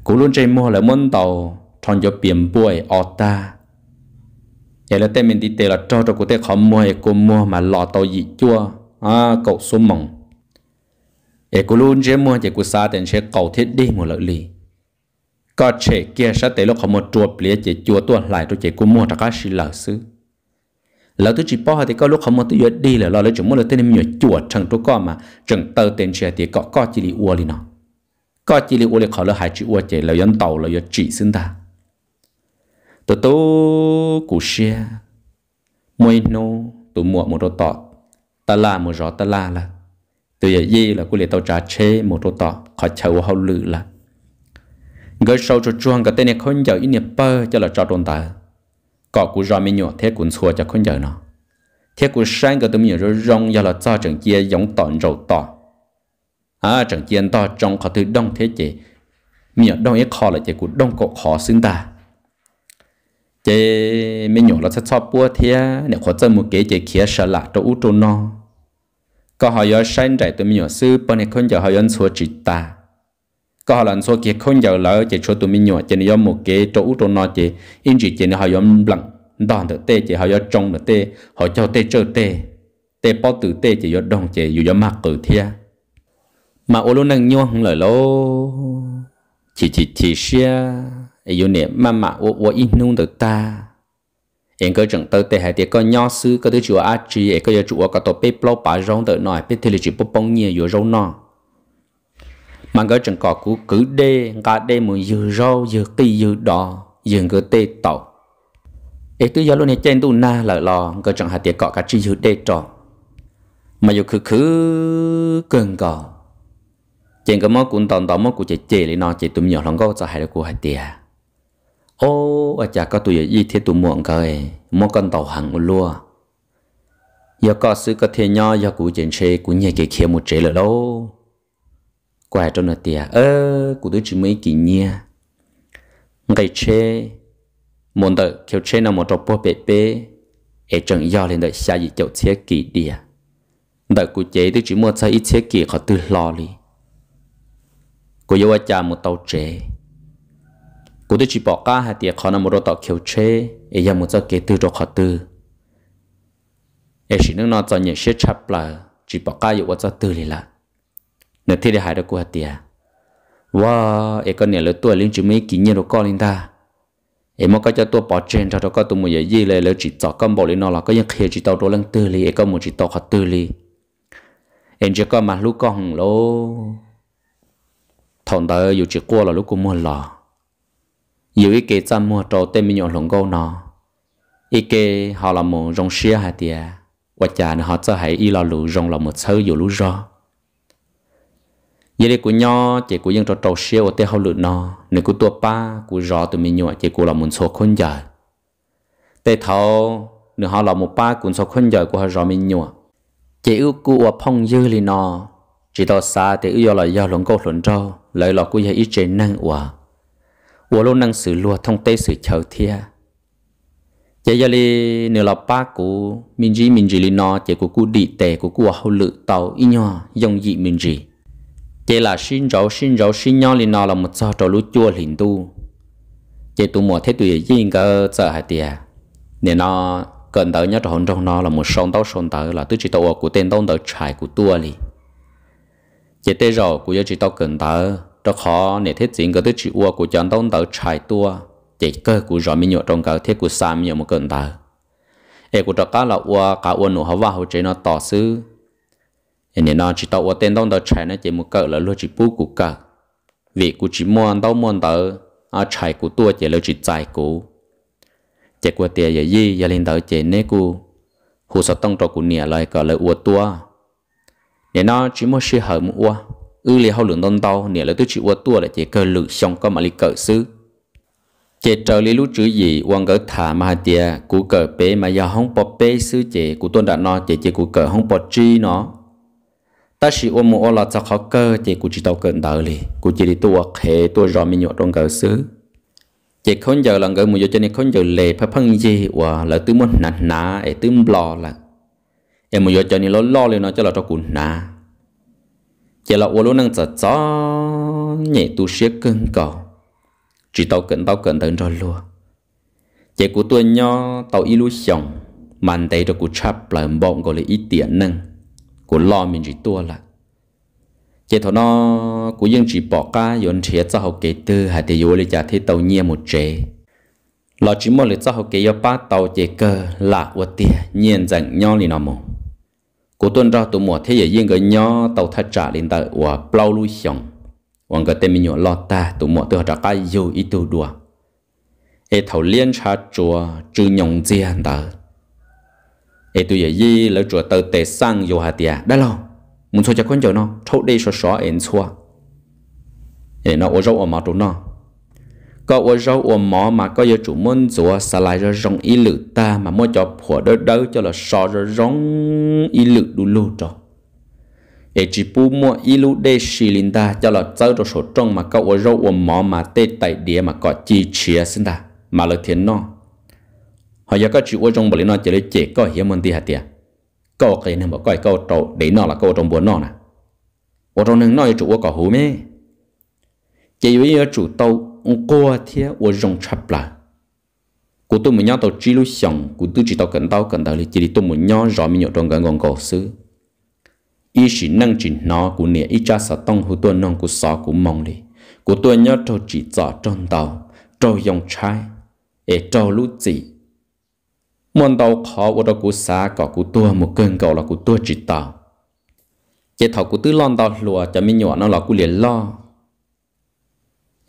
cũ luôn chơi mua là muốn tàu tròn cho biển bụi ở ta vậy là tên mình đi tè là cho cho cô tè khó mua hay cô mua mà lọ tàu dị chua à cậu số mộng, vậy cô luôn chế mua thì cô xa tên chế cậu thiết đi một lợi lì có chế kia sát tế lúc khó mua chua plía chế chua tuần lại cho chế cô mua cho các sĩ lỡ sư lỡ thứ chỉ bỏ thì có lúc khó mua tôi đi là lo lấy chúng mua là tên mình chua chẳng chỗ có mà chẳng tờ tên chế thì có có chỉ đi uo đi nó có chỉ đi uo đi khó lỡ hai chữ uo chế là dân tàu là dân chỉ xứng ta tớ tớ cú xe môi nô tụ mua một đồ tọ ta là một rõ ta là là tụi giờ gì là cô liệt tao trả chế một đồ tọ khỏi chầu hậu lự là người sau cho chuông cái tên này không giờ ít niệm bơ cho là cho tồn tại có cú rõ mi nhỏ thế cuốn xua cho không giờ nó thế cú sáng cái tôi mi rồi rong cho là cho chẳng kia giống tọn rồi tọ à chẳng kia to trong khó thứ đông thế chị mi nhỏ đông ấy khó là chị cụ đông cậu khó xứng ta chế mấy nhỏ là sẽ cho búa thế nếu khó chân một cái chế kia sợ là cho út cho nó có họ yếu sinh trái tụi mình nhỏ sư bọn này không giờ họ yếu số chỉ ta có họ lần số kia không giờ lỡ chế cho tụi mình nhỏ chế yếu một cái cho út trôn nó chế in chỉ chế họ yếu lặng đòn được tê chế họ yếu trông được tê họ cho tê chơi tê tê bao tử tê chế yếu đồng chế yếu yếu mặc cử thế mà ô lô năng nhau không lời lô chỉ chỉ chỉ xia ta, 有你妈妈，我我一弄的大，人个整到底还得个鸟事，个都就阿只，一个要住个到被老把扔的那，被他里就不帮你有肉呢。mà cái chẳng tới thế hệ có có chùa cú cứ đê ngã đê muốn dư rau dư cây dư đỏ dừng cái tê tàu ấy tôi giờ luôn này trên tu na là lò cái chẳng hạt tiệt cọ cả chi dư đê trò mà giờ cứ cứ cần cọ trên cái món cũng tòn tòn món cũng chè chè lấy nó chè tụm nhỏ lòng có cho hai đứa của hạt tiệt ô ở chả có tuổi gì thế tụi muộn cái mua con tàu hàng lúa giờ có sự có thể nho giờ cũng chuyện xe cũng nhảy cái kia một chế là đâu quả cho nó tiền ơ cũ tôi chỉ mấy kỷ nha ngày chế muốn đợi kiểu chế nào một trò bò bể bể ở trường do lên đợi xa gì chậu chế kỳ địa đợi cũ chế tôi chỉ muốn sai ít chế kỳ họ từ lo đi cũ yêu cha một tàu chế cô tôi chỉ bỏ cả hai tiền khó nằm một tọt kiểu chế ấy giờ muốn cho kế tư rồi khó tư ấy chỉ nước nó cho nhảy xe chắp là chỉ bỏ cả dụng cho tư lì là nửa thế để hại được cô hai tiền wow ấy con nhà lớn tuổi linh chỉ mấy kỷ nhiên rồi con linh ta em mà cái cho tôi bỏ trên cho tôi có tụi mày dễ gì lấy lấy chỉ cho con bỏ lên nó là có những khi chỉ tao đồ lăng tư li em có muốn chỉ tao khó tư li em chỉ có mà lúc con lô thằng ta dù chỉ qua là lúc cũng muốn lo yêu mua họ họ một một 有一个在莫州对面有龙沟呢，一个好了么用些下的，我家呢好在还一老路用了么车有路绕。giờ đây của nho, chỉ của dân trò trâu xe ở tây hậu lụt nó nếu của tua ba của rò từ mình nhọ chỉ của là một số khôn giờ tây thầu nếu họ là một ba của số khôn giờ của họ rò mình nhọ chỉ ưu của ở phong dư li nó chỉ đó xa thì ưu là do lũng câu lũng trâu lại là của giờ ít chế năng của หัวลงนังสือลัวทองเตสือเฉาเทียเจยาลีเนื้อเราป้ากูมินจีมินจีลีนอเจกูกูดีเตกูกูเอาหลือเตาอีนอยงยีมินจีเจลาชินเจ้าชินเจ้าชินยอลีนอเราหมดซอเจ้ารู้จั่วหลินดูเจตัวหมดเทตุยยิ่งก็เจอหายเตียเนี่ยนอเกินเตอเนี่ยจะหนตรงนอเราหมดสองเต้าสองเตอเราตื้อจิตตัวกูเต้นต้องเตอชายกูตัวลีเจเตเรากูจะจิตตัวเกินเตอ cho khó nè thiết diện cái thứ chữ ua của chọn đông tàu trái tua chỉ cơ của rõ mình nhọ trong cái thiết của xa mình nhọ một cơn tàu e của trọc cá là ua cá ua nụ hao vào hậu chế nó tỏ sứ, nên nó chỉ tàu ua tên đông tàu trái nó chỉ một cỡ là luôn chỉ bú của cỡ vì của chỉ muốn tàu muốn tàu à trái của tua chỉ là chỉ chạy của chỉ của tiền gì gì giờ lên tàu chỉ nè của hồ sơ tông trọ của nè lại cỡ là ua tua nên nó chỉ mua sỉ hở mua ư lì hậu lượng đông tàu nè là tôi chịu qua tua là chỉ cơ lực xong có mà lì cỡ xứ, chế trở lì lúc chữ gì quan cỡ thả mà tiề cú cỡ bé mà giờ không bỏ bé xứ chế cú tôn đã nó chế chế cú cỡ không bỏ chi nó ta chỉ ôm một là cho khó cơ chế cú chỉ tàu cần đợi, lì cú chỉ đi tua khé tua rõ mi nhọ trong cỡ xứ, chế không giờ là người mùi cho nên không giờ lệ phải phăng gì và là tứ muốn nản ná để tứ lò là em mùi cho nên lo lo liền nó cho là cho cún nà chỉ là ô lô năng giờ gió nhẹ tu xếp cưng cỏ chỉ tao cần tao cần đến rồi luôn giờ của tôi nho tao ít lúc xong màn tay cho của chắp là bọn gọi là ít tiền năng của lo mình chỉ tua là giờ thọ nó của dân chỉ bỏ cá yon chia cho họ kế tư hay thì vô lấy trả thế tao nhẹ một chế lo chỉ muốn lấy cho họ kế yo ba tao chế cơ là ua tiền nhiên rằng nho lì nó mong Cô tuân ra tụ mùa thế giới riêng cái nhỏ tàu thắt trả lên tờ và bao lui xong còn cái tên mình nhỏ lo ta tụ mùa tôi trả cái yêu ít tu đùa ê thầu liên cha chùa trừ nhộng dìa tờ ê tụ giới gì lỡ chùa tờ tệ sang yêu hạt tiệt đã lo muốn cho cho con cháu nó thâu đây xóa xóa ẩn xóa ê nó ở đâu ở mà tụ nó có ô râu ô mỏ mà có giờ chủ môn rùa xả lại rồi rong y lự ta mà mua cho phở đỡ đỡ cho là sò rồi rong y lự đủ lù cho để chỉ bu mua y lự để xì linh ta cho là chơi rồi số trong mà có ô râu ô mỏ mà tê tại địa mà có chi chia xin ta mà lời thiên nó họ giờ có chịu ô trong bởi nó chỉ lấy chế có hiếm môn ti hạt tiền, câu cái này mà coi câu trâu để nó là câu trong buồn nó nè ô trong nương nói chủ ô có hú mê chỉ với chủ tàu ông qua thế ông rong chắp lại cụ tôi muốn nhau tàu chỉ lối xong cụ tôi chỉ tàu cần tàu cần tàu thì chỉ tôi muốn nhau rõ mình nhậu trong gần gần cổ xứ ý chỉ năng chỉ nó cụ nè ý cha sợ tông hồ tôi nong cụ sợ cụ mong đi cụ tôi nhau tàu chỉ rõ trong tàu trâu dòng trai để trâu lũ chỉ Mong tàu khó ở đó cụ xa cả cụ tôi một cơn cầu là cụ tôi chỉ tàu chế thầu cụ tôi lon tàu lùa cho mình nhỏ nó là cụ liền lo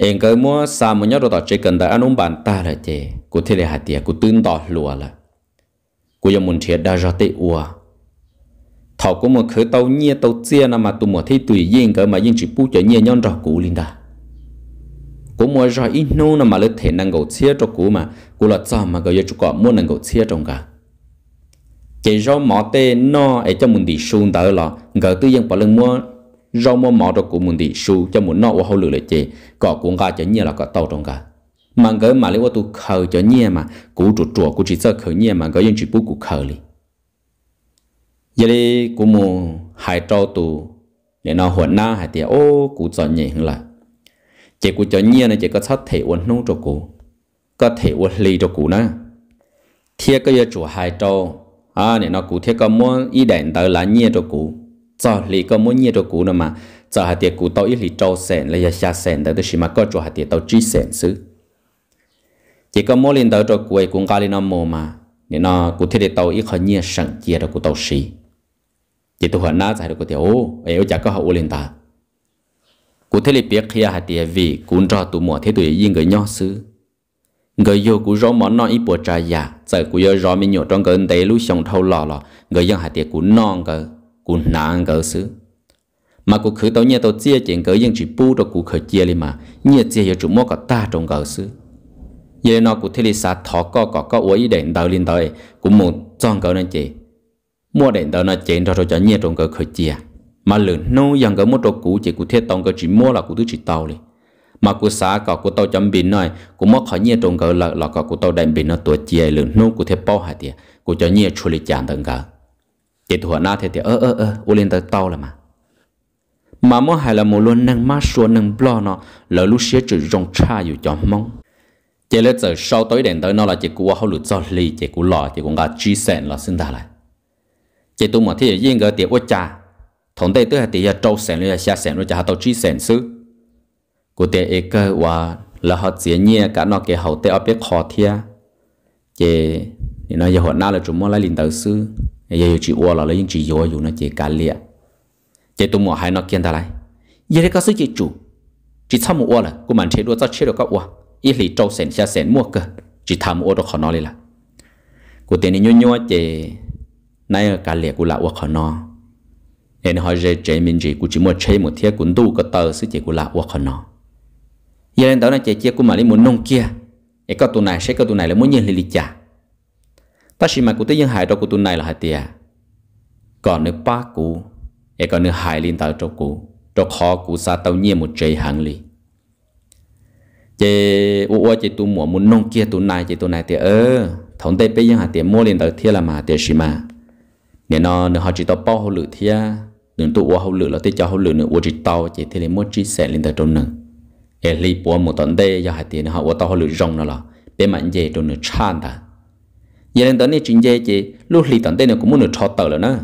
em cái mua xa một nhát đồ tỏ chơi cần đã ăn uống bàn ta là thế cụ thế là hạt tiền cụ tương tỏ lùa là cụ giờ muốn thiệt đã ra tệ ua thảo có một khởi tàu nhia tàu chia nằm mà tụi một thấy tùy yên cái mà yên chỉ bu cho nhia nhon rõ cú linh đà, cụ mua rõ ít nô nằm mà lấy thể năng gầu chia cho cụ mà cụ là cho mà cái giờ chúng có mua năng gầu chia trong cả chỉ rõ mỏ tê no ấy cho mình đi xuống tới là gỡ tư dân bỏ lưng mua rau mò mỏ cho cụ muốn đi su cho muốn nọ và hậu lửa lại chê có cũng gà chả nhia là có tàu trong gà mà cái mà lấy tôi khờ chả nhia mà cụ trụ trụ cụ chỉ sợ khờ nhia mà cái dân chỉ bút cụ khờ đi giờ đi cụ mù hai trâu tù để nó hồn na hai tiệt ô cụ chọn nhẹ hơn là chỉ cụ chọn nhia này chỉ có sát thể uốn nông cho cụ có thể uốn lì cho cụ nữa thiệt cái giờ chủ hai trâu à để nó cụ thiệt có muốn ý định tới là nhia cho cụ cho lì có muốn nhiều đồ cũ nữa mà cho hạt tiền cũ tao ít lì trâu sen lấy ra xa sen đó tới mà có cho hạt tiền tao chi sen xứ chỉ có mỗi lần tao cho cuối cũng cả lên nó mồ mà nên nó cụ thể để tao ít khỏi nhiều sẵn chia được của tao xì chỉ tao hỏi na giải được cụ thể ô ấy chả có hậu lên ta cụ thể là biết khi à hạt tiền vì cũng cho tụi mỏ thế tụi yên người nhau xứ người yêu cũ rõ món non ít bộ trà giả giờ cũ yêu rõ mình nhổ trong cái tế lúc sống thâu lò lò người dân hạt tiền cũ non cơ cụ nàng gỡ xứ mà cụ khử tao nhẹ tao chia chuyện gỡ dân chỉ bu rồi cụ khởi chia li mà nhẹ chia giờ chúng mua cả ta trong gỡ xứ giờ nó cụ thế li sa thọ co có có uý đèn đầu liên đời cụ muốn chọn gỡ nên chị mua đèn đầu nó chuyện cho rồi cho nhẹ trong gỡ khởi chia mà lửa nô dân gỡ mua trong cụ chỉ cụ thế tông gỡ chỉ mua là cụ thứ chỉ tàu li mà cụ xã có cụ tàu chấm bình nói cụ mất khởi nhẹ trong gỡ là là có cụ tàu đèn bình nó tuổi chia lửa nô cụ thế bao hà tiền cụ cho nhẹ 处理简单个。chỉ thua na thì thì ơ ơ ơ u lên tới à? tàu là mà mà mò hay là một luôn năng má xua năng blo nó lỡ lúc xía chữ rong cha dù cho mong chỉ lỡ giờ sau tối đèn tới nó là chỉ của hậu lụt do lì chỉ của lò chỉ của ngà chi sen là xin ta lại chỉ tôi mà thấy yên cái tiệt ô cha thống tôi tới tiệt trâu sen rồi xa sen rồi cha tàu chi sen xứ của tiệt ê cơ và là họ chỉ nhẹ cả nó cái hậu tế ở biết khó thiệt. chỉ nó giờ họ na là chúng mua lại liền tới xứ giờ chỉ ua là lấy những chỉ yếu dù nó chỉ cá lìa chỉ tụm mỏ hai nó kiên ta lại giờ đây có sự chỉ chủ chỉ tham mua là cũng mình chế đua chắc chế được các ua ít lì trâu sen xa sen mua cơ chỉ tham mua được khó nói là của tiền nhô nhô chỉ nay cá lìa của là ua khó nói, nên hỏi về chế mình chỉ của chỉ mua chế một thiết cũng đủ có tờ sự chỉ của là ua khó nói, giờ lên đó là chỉ chia của mà lấy muốn nông kia cái tụ này sẽ cái tụ này là muốn nhìn lì lì chả ta chỉ mà cụ tới những hại đó của tuần này là hại tiề còn nữa ba cụ e còn nữa hại liên tàu cho cụ cho khó cụ xa tao nhiều một chơi hàng li chế u u chế tu mua muốn nông kia tu này chế tu này thì ơ thằng tây bây giờ hại tiề mua liên tàu thiệt là mà tiề chỉ mà nên nó nó họ chỉ tao bao hậu lự thiệt nên tu u hậu lự là tiề cho hồ lự nữa u chỉ tao chế thế lấy mua chỉ sẻ liên tàu trong nương e li bùa một tuần đây giờ hại tiề nó họ u tao hậu lự rong nó là bên mạnh chế trong nữa chan ta giờ nên tới này chính dây chỉ lúc lì tận tên nó cũng muốn được cho tờ rồi nữa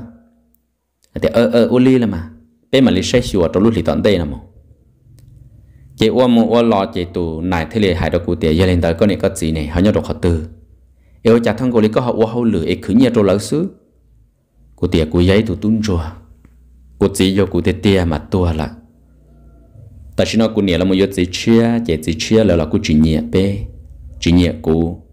à, thì ơ ờ, ơ ờ, ô li là mà bên mà lì xe xùa trong lúc lì tận tên là mà chị ôm mù ô lò chị tù này thế này hại đồ cụ tiền giờ lên tới có này có gì này họ nhớ được họ từ yêu chả thân cô lì có họ ôm họ lử ấy khứ nhà trong lão xứ cụ tiền cụ giấy tụ tung chùa cụ chỉ vô cụ tiền tiền mà tua là ta chỉ nói cụ niệm là một yếu chỉ chia chỉ chỉ chia là là cụ chỉ nhẹ bé chỉ nhẹ cụ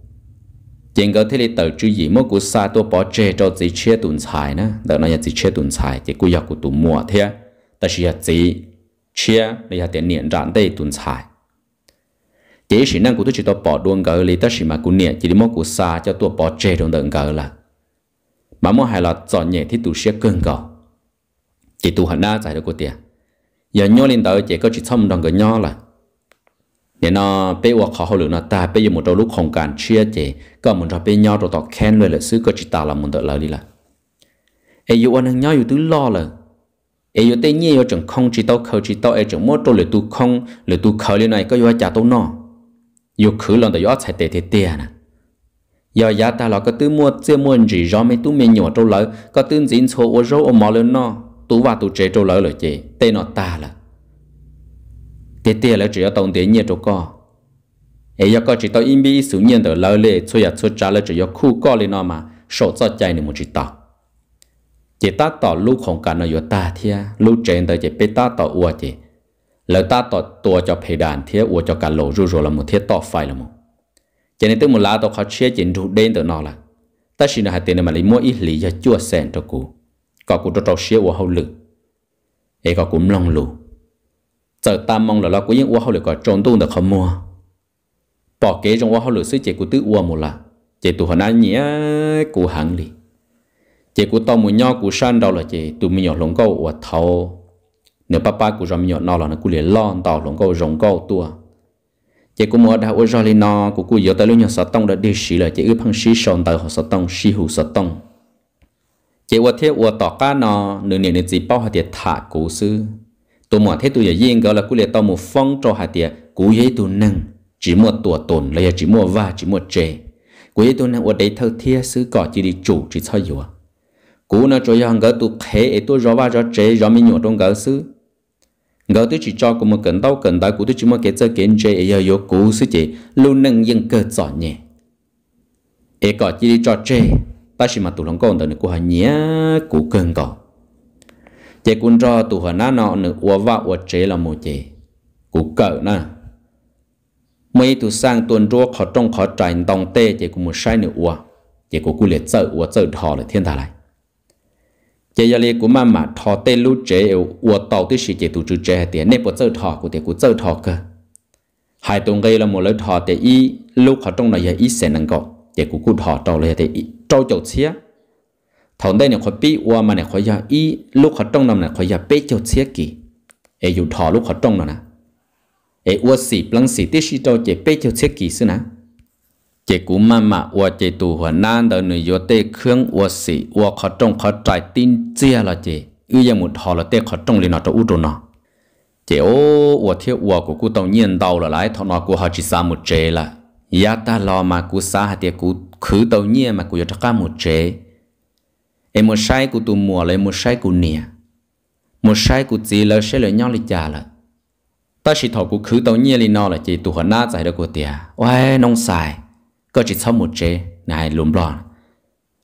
chuyện có thể là tự chú gì mỗi của xa tôi bỏ chê cho chỉ chia tuần tài nữa đó nó là chỉ chia tuần tài, chỉ của giặc của tụi mua thế ta chỉ là chỉ chia là tiền niệm rạn đây tuần tài. chỉ sự năng của tôi chỉ tôi bỏ đuông gỡ lý ta chỉ mà của niệm chỉ mỗi của xa cho tôi bỏ chê trong đường gỡ là mà mỗi hai là chọn nhẹ thì tôi sẽ cưng gỡ chỉ tôi hận na giải được của tiền giờ nhau lên tới chỉ có chỉ thông đồng gỡ nhau là เนี่ยนาเป้ว่าเขาเขาหรือนาตาเป้ยังมุดเราลูกของการเชื่อเจก็มุดเราเป้ยอดเราต่อแค้นเลยแหละซื้อก็จิตาเรามุดเราเลยล่ะเอยูอันนั้นยออยู่ตื้อล่อเลยเอยูเต้เนี่ยอยู่จังคงจิตเอาเขาจิตเอาเอจังมดตัวหรือตัวคงหรือตัวเขาเลยนายก็อยู่จ่าตัวนออยู่คือเราแต่ยอดใส่เตะเตะนะยอยาตาเราก็ตื้อมัวเจ้ามัวจีรอไม่ตู้เมียหยอดตัวเลยก็ตื้อจินโชว์ว่าเราอมอเลยนอตัวว่าตัวเจตัวเลยเลยเจเต้นอตาล่ะ tế tế là chỉ có tổng tế nhiệt cho co, ấy có chỉ tao im bi số nhiên được lâu lệ cho ya dạ cho trả là chỉ có khu có lên nó mà sổ cho chạy nên một chỉ tao chỉ ta tao lúc không cần nó ta thia lúc trên đó chỉ biết ta tao uo chỉ lỡ ta tao tua cho phê đàn thia uo cho cả lỗ rù rù là một thiết tao phải là một cho nên tôi muốn lao tao khó chia chỉ đủ đến tao nó là ta xin là hai tiền mà lấy mua ít lì cho chua sen cho cụ có cụ cho tao xia uo hậu lực ấy có cũng long lù giờ ta mong là lo của những u hậu được gọi trốn tu được không mua bỏ kế trong u hậu được sứ chế của tứ u một là chế tụ hồn nói nhía của hạng lì chế của tao muốn nhau của san đâu là chế tụ mình nhỏ lồng câu uo thầu nếu papa của rồng nhỏ nó là nó cũng liền lo tao lồng câu rồng câu tua chế của mua đã uo rồng lên nó của cô giờ tới lúc nhỏ sát tông đã đi sĩ là chế ướp phăng sĩ sòn tới họ sát tông sĩ hữu sát tông chế uo thế uo tỏ ca nó nửa nửa nửa gì bao họ tiệt thả cố sư tôi mỏ thế tôi giờ riêng gọi là cú lệ tao một phong cho hạt tiền cú giấy tôi năng chỉ một tủa tồn lấy chỉ một va chỉ một chè cú giấy tôi năng ở đây thơ thia sứ cỏ chỉ đi chủ chỉ sao dùa cú nó cho rằng gỡ tôi khé ấy tôi rõ va rõ chè rõ mi nhổ trong gỡ sứ gỡ tôi chỉ cho cú một cần tao cần tao cú tôi chỉ một cái chơi kiến chè ấy giờ vô cú sứ chỉ luôn năng dân cơ giỏ nhẹ ấy cỏ chỉ đi cho chè ta chỉ mà tụi lòng con tao nữa cú hà nhía cú cần cỏ chế cũng cho tụ hở na nọ nữa ua vạ ua chế là một chế cú cỡ na mấy tụ sang tuần rua khó trong khó trải đồng tê chế cũng một sai nữa ua chế cũng cú liệt sợ ua sợ thọ là thiên thà lại chế giờ liệt của mà mà thọ tê lú chế ua tàu tới sự chế tụ chữ chế tiền nếp ua sợ thọ của tiền cú sợ thọ cơ hai tuần gây là một lối thọ tiền y lúc khó trong này giờ y sẽ nâng gọi chế cũng cú thò trâu là tiền trâu chậu xía thằng đây này khỏi bị qua mà này khỏi giờ ý lúc họ trong năm này khỏi giờ bị cho chết kì e dù thọ lúc họ trong nè e qua xì plăng xì tiết xì cho chế bị cho chết kì xí nè chế cú mà mà qua chế tù hòa nan đời người vô tê khương qua xì qua họ trong họ trái tin chia là chế ư giờ một thọ là tê họ trong liền nó cho u đồ nà, chế ô qua thiếu qua của cú tàu nhiên đầu là lái thọ nó cú họ chỉ xa một chế là ya ta lo mà cú xa hạt tiệt cú khứ tàu nhiên mà cú vô chắc một chế em một sai của tụ mùa lại một sai của nè một sai của chị là sẽ là nhau là già là ta chỉ thọ của khứ tàu nhia là nó là chị tụ họ na giải được của tiền oai nông xài có chỉ sau một chế này lùm lòn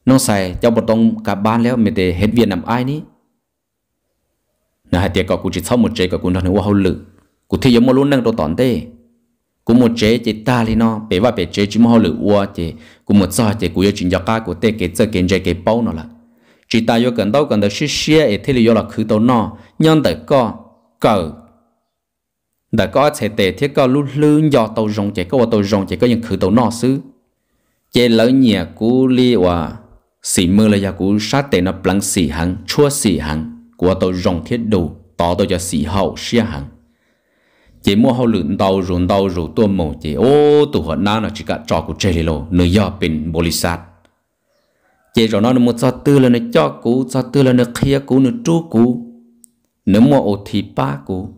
nông xài cho một tông cả ban léo mệt hết việc làm ai ní nà hai tiệc có cụ chỉ sau một chế có cụ nó nó hậu lự cụ thi giống một luôn năng đồ tòn tê cụ một chế chỉ ta li nó bé và bé chế chỉ một hậu lự uo chế cụ một sao chế cụ yêu chuyện giặc ca của tê kế chơi kiến chế kế bao nó là chỉ ta vô cần đâu cần đâu xí xí ấy thế là vô là khứ tàu nọ nhân đời co cờ đời có sẽ tệ thiết có lú lư do tàu rồng chạy có tàu rồng chạy co những khứ tàu nọ xứ chế lỡ nhẹ cú li hòa xì mưa là giờ cú sát tệ nó plăng xì hàng chua xì hàng của tàu rồng thiết đủ tỏ tàu cho xì hậu xia hàng chỉ mua hậu lượn tàu rồng tàu rồng tua mồ chỉ ô tụ họ na là chỉ cả trò của chơi lô nơi do pin Bolisat chế rồi nó nó một giọt tư là nó cho cú giọt tư là nó khía cú nó chú cú nó mua ô thì ba cú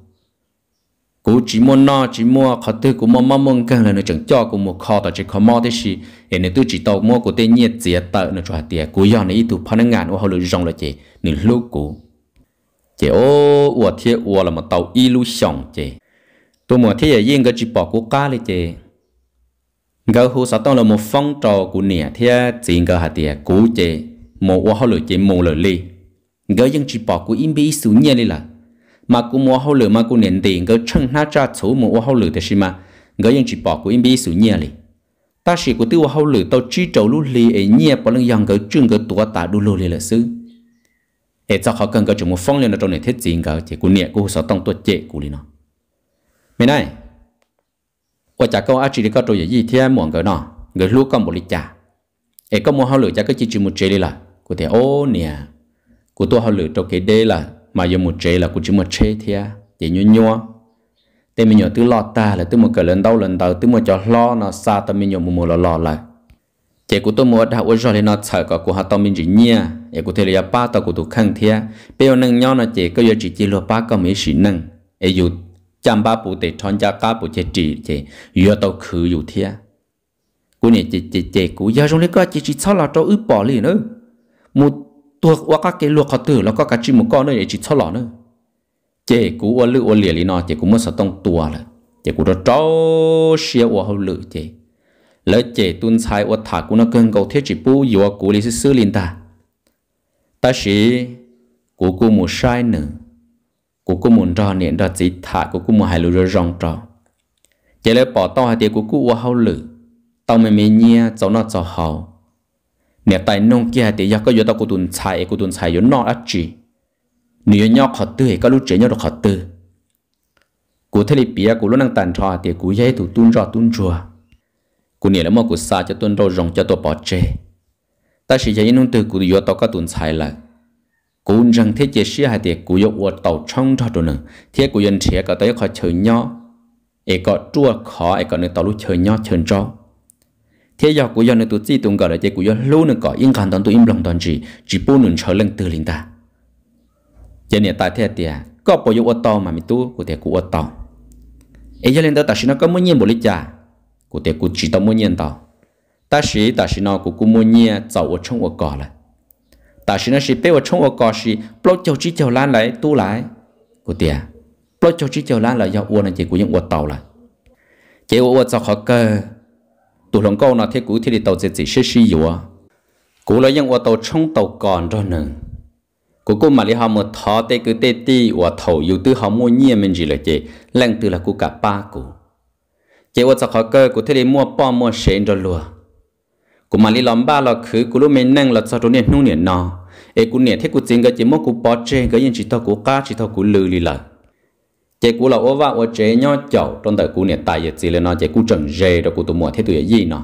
cú chỉ muốn nó chỉ muốn khó tư cú mua mắm mông cái là nó chẳng cho cú mua kho tao chỉ khó mua thế gì để nó tôi chỉ tàu mua cú tên nhiệt gì tợ nó cho tiền cú do nó ít tụ phân ngàn ô hồ lụi rong là chế nên lúc cú chế ô ô thì ô là một tàu ít illusion chế tôi mua thế là riêng cái chỉ bỏ cú cá lên chế ngờ hú sáu tông là một phong trào của nhà thia chỉ ngờ hạt tiệt cú chế một hoa lửa chế một lửa li ngờ dân chỉ bảo của im bi sú nhẹ đi là mà cũng mua hoa lửa mà cũng nhận tiền ngờ chân na cha số một hoa lửa thế xí mà ngờ dân chỉ bảo của im bi sú nhẹ đi ta chỉ của tiêu hoa lửa tao chỉ trâu lú li ấy nhẹ bỏ lưng dòng ngờ trương ngờ tua tả đu lô li là xứ ấy cho họ cần ngờ chúng một phong lên là trong này thiết gì ngờ chỉ của nè của sáu tông tôi chế của li nó mày này và chả câu ăn chỉ để có tôi gì thế muộn cái nọ người lúc con một lít chả ấy có mua hao lửa chả cái chỉ một chế đi là cụ thể ô nè cụ tôi hao lửa trong cái đê là mà dùng một chế là cụ chỉ một chế thế chỉ nhua nhua thế mình nhớ từ lo ta là từ một cái lần đau lần đầu từ một cho lo nó xa ta mình nhớ một một lo lo lại chế cụ tôi mua đã uống rồi nó sợ cả cụ họ tao mình chỉ nhia ấy cụ thể là ba tao cụ tôi khăng thế bây giờ nâng nhau nó chế có giờ chỉ chỉ lo ba cái mấy xí nâng ấy dù chăm ba bù để chọn gia cá bù chế trị chế yêu tàu khứ yêu thia cú này chế chế chế cú giờ trong đấy có chế chỉ sau lọ cho ướp bỏ liền nữa một tuột qua các cái luộc họ tử là có cả chỉ một con nữa để chỉ sau lọ nữa chế cú ô lự ô lìa lì nó chế cú mất sợ tông tua là chế cú đó cho xia ô hậu lự chế lỡ chế tuân sai ô thả cú nó cơn cầu thiết chỉ bù yêu cú lì sư sư liền ta ta sĩ cú cú một sai nữa cú cú muốn cho niệm đó chỉ thả cú cú muốn hai lũ rồi rong cho, chỉ lấy bỏ to hai tiếng cú cú qua hậu lử tao mày mày nhia cháu nó cháu hậu nè tại nông kia thì giờ có giờ tao cú tuần xài cú tuần xài giờ nọ ắt chỉ nếu nhau khó tư thì có lúc chế nhau được khó tư cú thấy bia cú lúc đang tàn trò thì cú dây tụ tuôn trò tuôn chùa cú niệm là mà cú xa cho tuôn đâu rong cho tôi bỏ chê ta chỉ dây nông từ cú giờ tao có tuần xài lại cũng rằng thế chế sĩ hay thì cú dục của tàu trong cho đồ nữa thế cú dân trẻ có tới khó chơi nhỏ ấy có chua khó ấy có nơi tàu lúc chơi nhỏ chơi cho thế giờ cú dân nơi tụi chi tụng gọi là chế cụ dân lâu nữa có yên khăn toàn tụi im lòng toàn chỉ chỉ bố nương chơi lần từ linh ta cho này tại thế thì có bộ dục tàu mà mình tu của thế cụ tàu ấy cho nên ta ta xin nó có muốn nhiên bộ lý cha của thế cụ chỉ tàu muốn nhiên tàu ta sĩ ta xin nó của cụ muốn nhiên giàu ở trong ở cỏ là ta xin nó xin bé vào trong ở xí bao châu chỉ châu lan lại tu lại của tiền bao châu chỉ châu lan lại do uo anh chị của những uo tàu lại chỉ uo uo cho khó cơ tụ lòng câu nó thế cũ thì đi tàu chỉ chỉ xí xí uo cũ là những uo tàu trong tàu còn rồi nè, cô cô mà đi học mà thọ tê cứ tê tê và thầu yêu tư học mua nhiên mình gì là chị lần từ là cô cả ba cô chị và khó cơ cô thấy đi mua bò mua xe rồi luôn, cô mà đi làm ba là khứ cô lúc mình nâng là cho tôi nên nung nọ e cú nè thế cú chính cái chỉ mốt cú bỏ chê cái yên chỉ thao cú cá chỉ thao cú lười lì lại chế cú là ô vạ ô chế nhau chậu trong đời cú nè tài giờ gì là nó chế cú chẳng rề rồi cú tụ mua thế tụi gì nó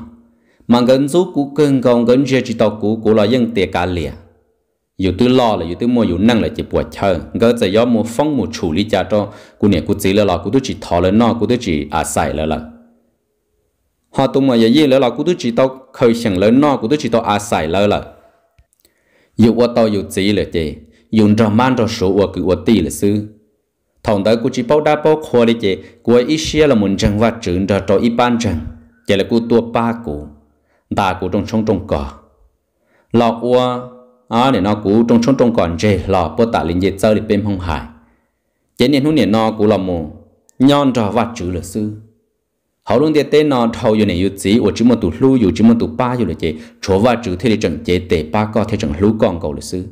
mà gần số cú cần còn gần rề chỉ tao cú cú là dân tiền cả lìa dù tôi lo là dù tôi mua dù năng là chỉ bùa chờ gần giờ gió mua phong mua chủ lý cha cho cú nè cú chỉ là là cú tôi chỉ thò lên nó cú tôi chỉ à xài là là họ tụ mua giờ gì là là cú tôi chỉ tao khởi sẵn lên nó cú tôi chỉ tao à xài là là dù ô tàu dù chỉ là chị dùng trò mang trò số ô cứ ô tì là sư thằng đó cũng chỉ bảo đa bảo khó đấy chị cô ấy xia là muốn chẳng và trưởng cho cho ít ban chẳng chị là cô tua ba cụ ta cụ trong sông trong cỏ lọ ô à để nó cụ trong sông trong cỏ chị lọ bố tạ linh dệt sơ để bên hông hải chị nên hôn nè nó cụ là mù nhon trò và chữ là sư 好容易电脑头有呢有字，我这么读路有这么读八有了节，错话主题的整节第八个贴整路广告的事。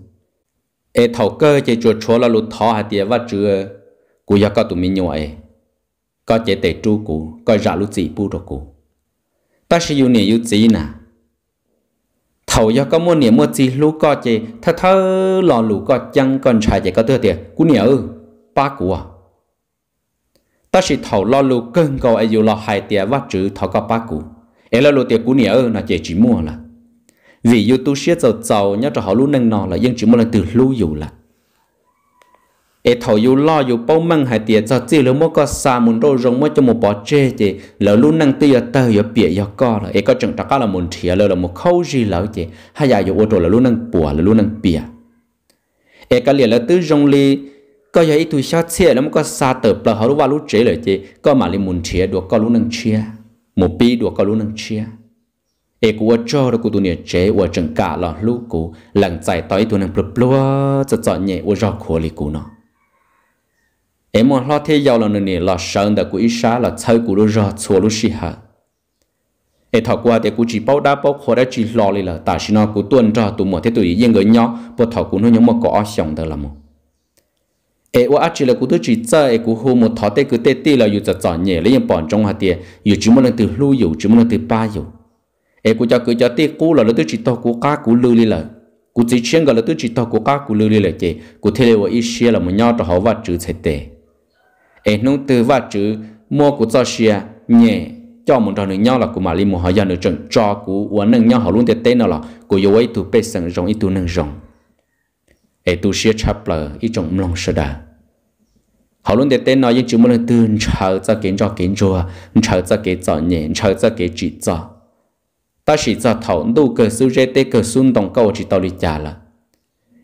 哎，头个节就错了路头还第话主，古要搞读明鸟哎，搞节第主古，搞绕路字不着古，但是有呢有字呢。thầu do có mua niệm mua gì lú có gì thơ thơ lò lú có chăng còn xài gì có tơ tiệt cú nhớ ba cú à ta chỉ thầu lo lu cơn cầu ai lo hai tiền vắt chữ thọ có ba cũ ấy lo lu tiền cũ nè ơ là chỉ chỉ mua là vì yêu tu siết giàu giàu nhớ cho họ lu nâng nọ là dân chỉ mua là từ lu dù là ấy thầu yêu lo yêu bao măng hai tiền cho chỉ lỡ mua có xa muốn đôi rồng mua cho một bó chê thì lỡ lu nâng tia tờ yêu bịa yêu co là ấy có chừng trắc là muốn thiệt lỡ là một khâu gì lỡ chị hay dạ là yêu ô tô là lu nâng bùa là lu nâng bịa ấy cái liền là tứ rồng li ก็ยังอีตัวชาเชี่ยแล้วมันก็ซาเติบเปล่าเขารู้ว่ารู้เจ๋เลยเจก็มาลิมุนเชียดวก็รู้นังเชียหมูปีดวก็รู้นังเชียเอกว่าจ้อแล้วกูตัวเนี่ยเจ๋ว่าจังกะหล่อลูกกูหลังใจต่อยตัวนังเปลืปลัวจะจ่อเนี่ยว่าจอโคลิกูเนาะเอ็มวันลอเทียาวเราเนี่ยหล่อเชิงแต่กูอีชาหล่อเชยกูรู้จอชัวรู้ชิฮะเอทอกว่าเด็กกูจีเป้าดาเป้าขอได้จีหล่อเลยล่ะแต่ฉันเอากูตัวนั่งจอตัวหมดที่ตัวยิ่งเงยเนาะปวดทอกูนู่นยังมาก่ออ่ะเสียงเดิมละมั้ง ê wa chỉ là cú thứ chỉ chơi ê cú hô một thọ tê cứ tê tê là dù chặt chọn nhẹ lấy bọn trong hạt tiền chỉ một lần từ lưu chỉ một lần từ ba dù ê cho cứ cho tê cú là lúc chỉ to cú cá cú lưu đi là chỉ chuyên gọi là thứ chỉ to cú cá cú lưu đi là chị cú là ít xe là một nhau cho họ vặt chữ sẽ tê ê nông từ vặt chữ mua cú cho xe nhẹ cho một trò nữa là cú mà li một họ giờ nữa chừng cho cú uống nữa nhau họ luôn tê tê nào là yêu ấy tụ bê sừng rồng ít tụ nương ai tu sửa chắp lờ ít trong lòng sơ đà họ luôn để tên nói những chữ một lần từ chờ ra kiến cho kiến chùa chờ ra kế cho nhẹ chờ ra kế chỉ cho ta chỉ cho thấu đủ cơ sư rê tê cơ xuân đồng câu chỉ tao đi trả là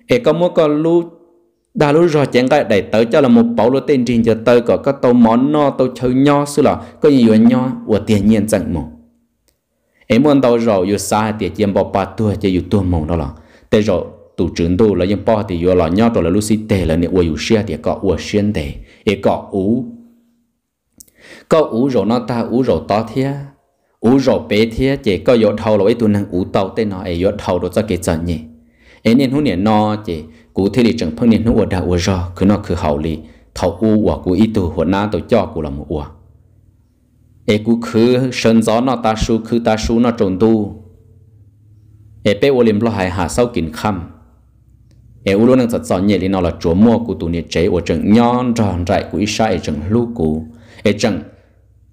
ai có muốn có lu đã lu rồi chẳng cái để tới cho là một bảo lu tên trình cho tới có các tàu món no tàu chơi nho sư là có nhiều nho của tiền nhiên chẳng mồm em muốn tàu rồi yêu xa tiền chỉ bỏ ba tuổi chỉ yêu tuổi mồm đó là tê rồi tổ trưởng đồ là những bao thì vừa là nhau rồi là lúc xí tệ là những uổng xe thì có uổng xuyên tệ, thì có ú, có ú rồi nó ta ú rồi to thế, ú rồi bé thế, chỉ có yếu thầu là ấy tụ năng ú tàu tên nó ấy yếu thầu đó cho cái trận nhỉ, ấy nên hôm nay nó chỉ cụ thể thì chẳng phong nên nó uổng đã uổng rồi, cứ nó cứ hậu lì thầu u uổng cụ ít tuổi uổng na tôi cho cụ là một uổng, ấy cụ cứ sơn gió nó ta su cứ ta su nó trốn tu, ấy bé uổng liêm lo hại hà sau kín khăm e u luôn sọt sọt nhẹ lên nó là chúa mua của tụ nhiệt chế ở chừng nhon tròn rải của isha ở chừng lu cụ ở chừng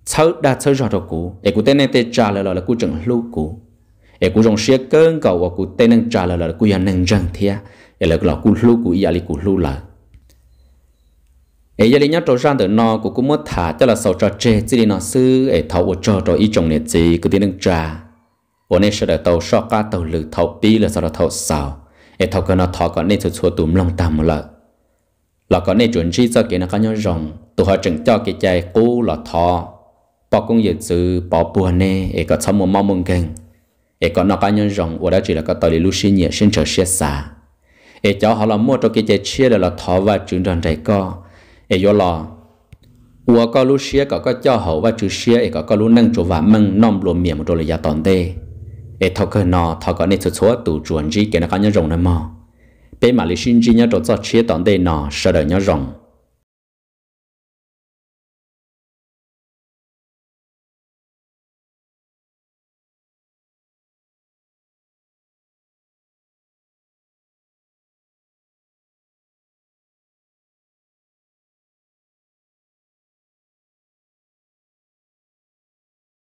sau đã sau rồi đó cụ ở cụ tên này tên trả lời là cụ chừng lưu cũ ở cụ trong xe cơn cầu và cụ tên này trả lời là cụ nhà nâng răng thia ở là cụ lu cụ ia li cụ lưu là ấy giờ đi nhớ trâu sang từ nó của cụ mất thả cho là sau trò chơi chỉ đi nó sư ấy thầu ở trò trò ý trồng này gì cụ tên đường trà ở nên sẽ đợi tàu so ca tàu lử thầu pi là sau đó thầu sào để thọ cái nó thọ cái nên số tụm lòng tâm một lần là có nên chuẩn chỉ cho cái nó có nhau rồng tụ họ chừng cho cái trái cú là thọ bỏ công dự sự bỏ buồn nè để có sống một mong mừng keng để có nó có nhau rồng ở đó chỉ là có tàu đi lưu sinh nhẹ sinh trở xe xa để cho họ là mua cho cái trái chia là thọ và chứng đoàn đại co để do là ủa có lưu xe có có cho hậu và chữ xe để có có lưu năng chỗ và măng nom lùa miệng một đôi là gia toàn tê để thọ cơ nọ thọ có nên số số tụ chuẩn gì cái nó có nhớ rồng nữa mà bây mà lịch sinh gì nhớ chỗ cho chia tọn đây nọ sợ đời nhớ rồng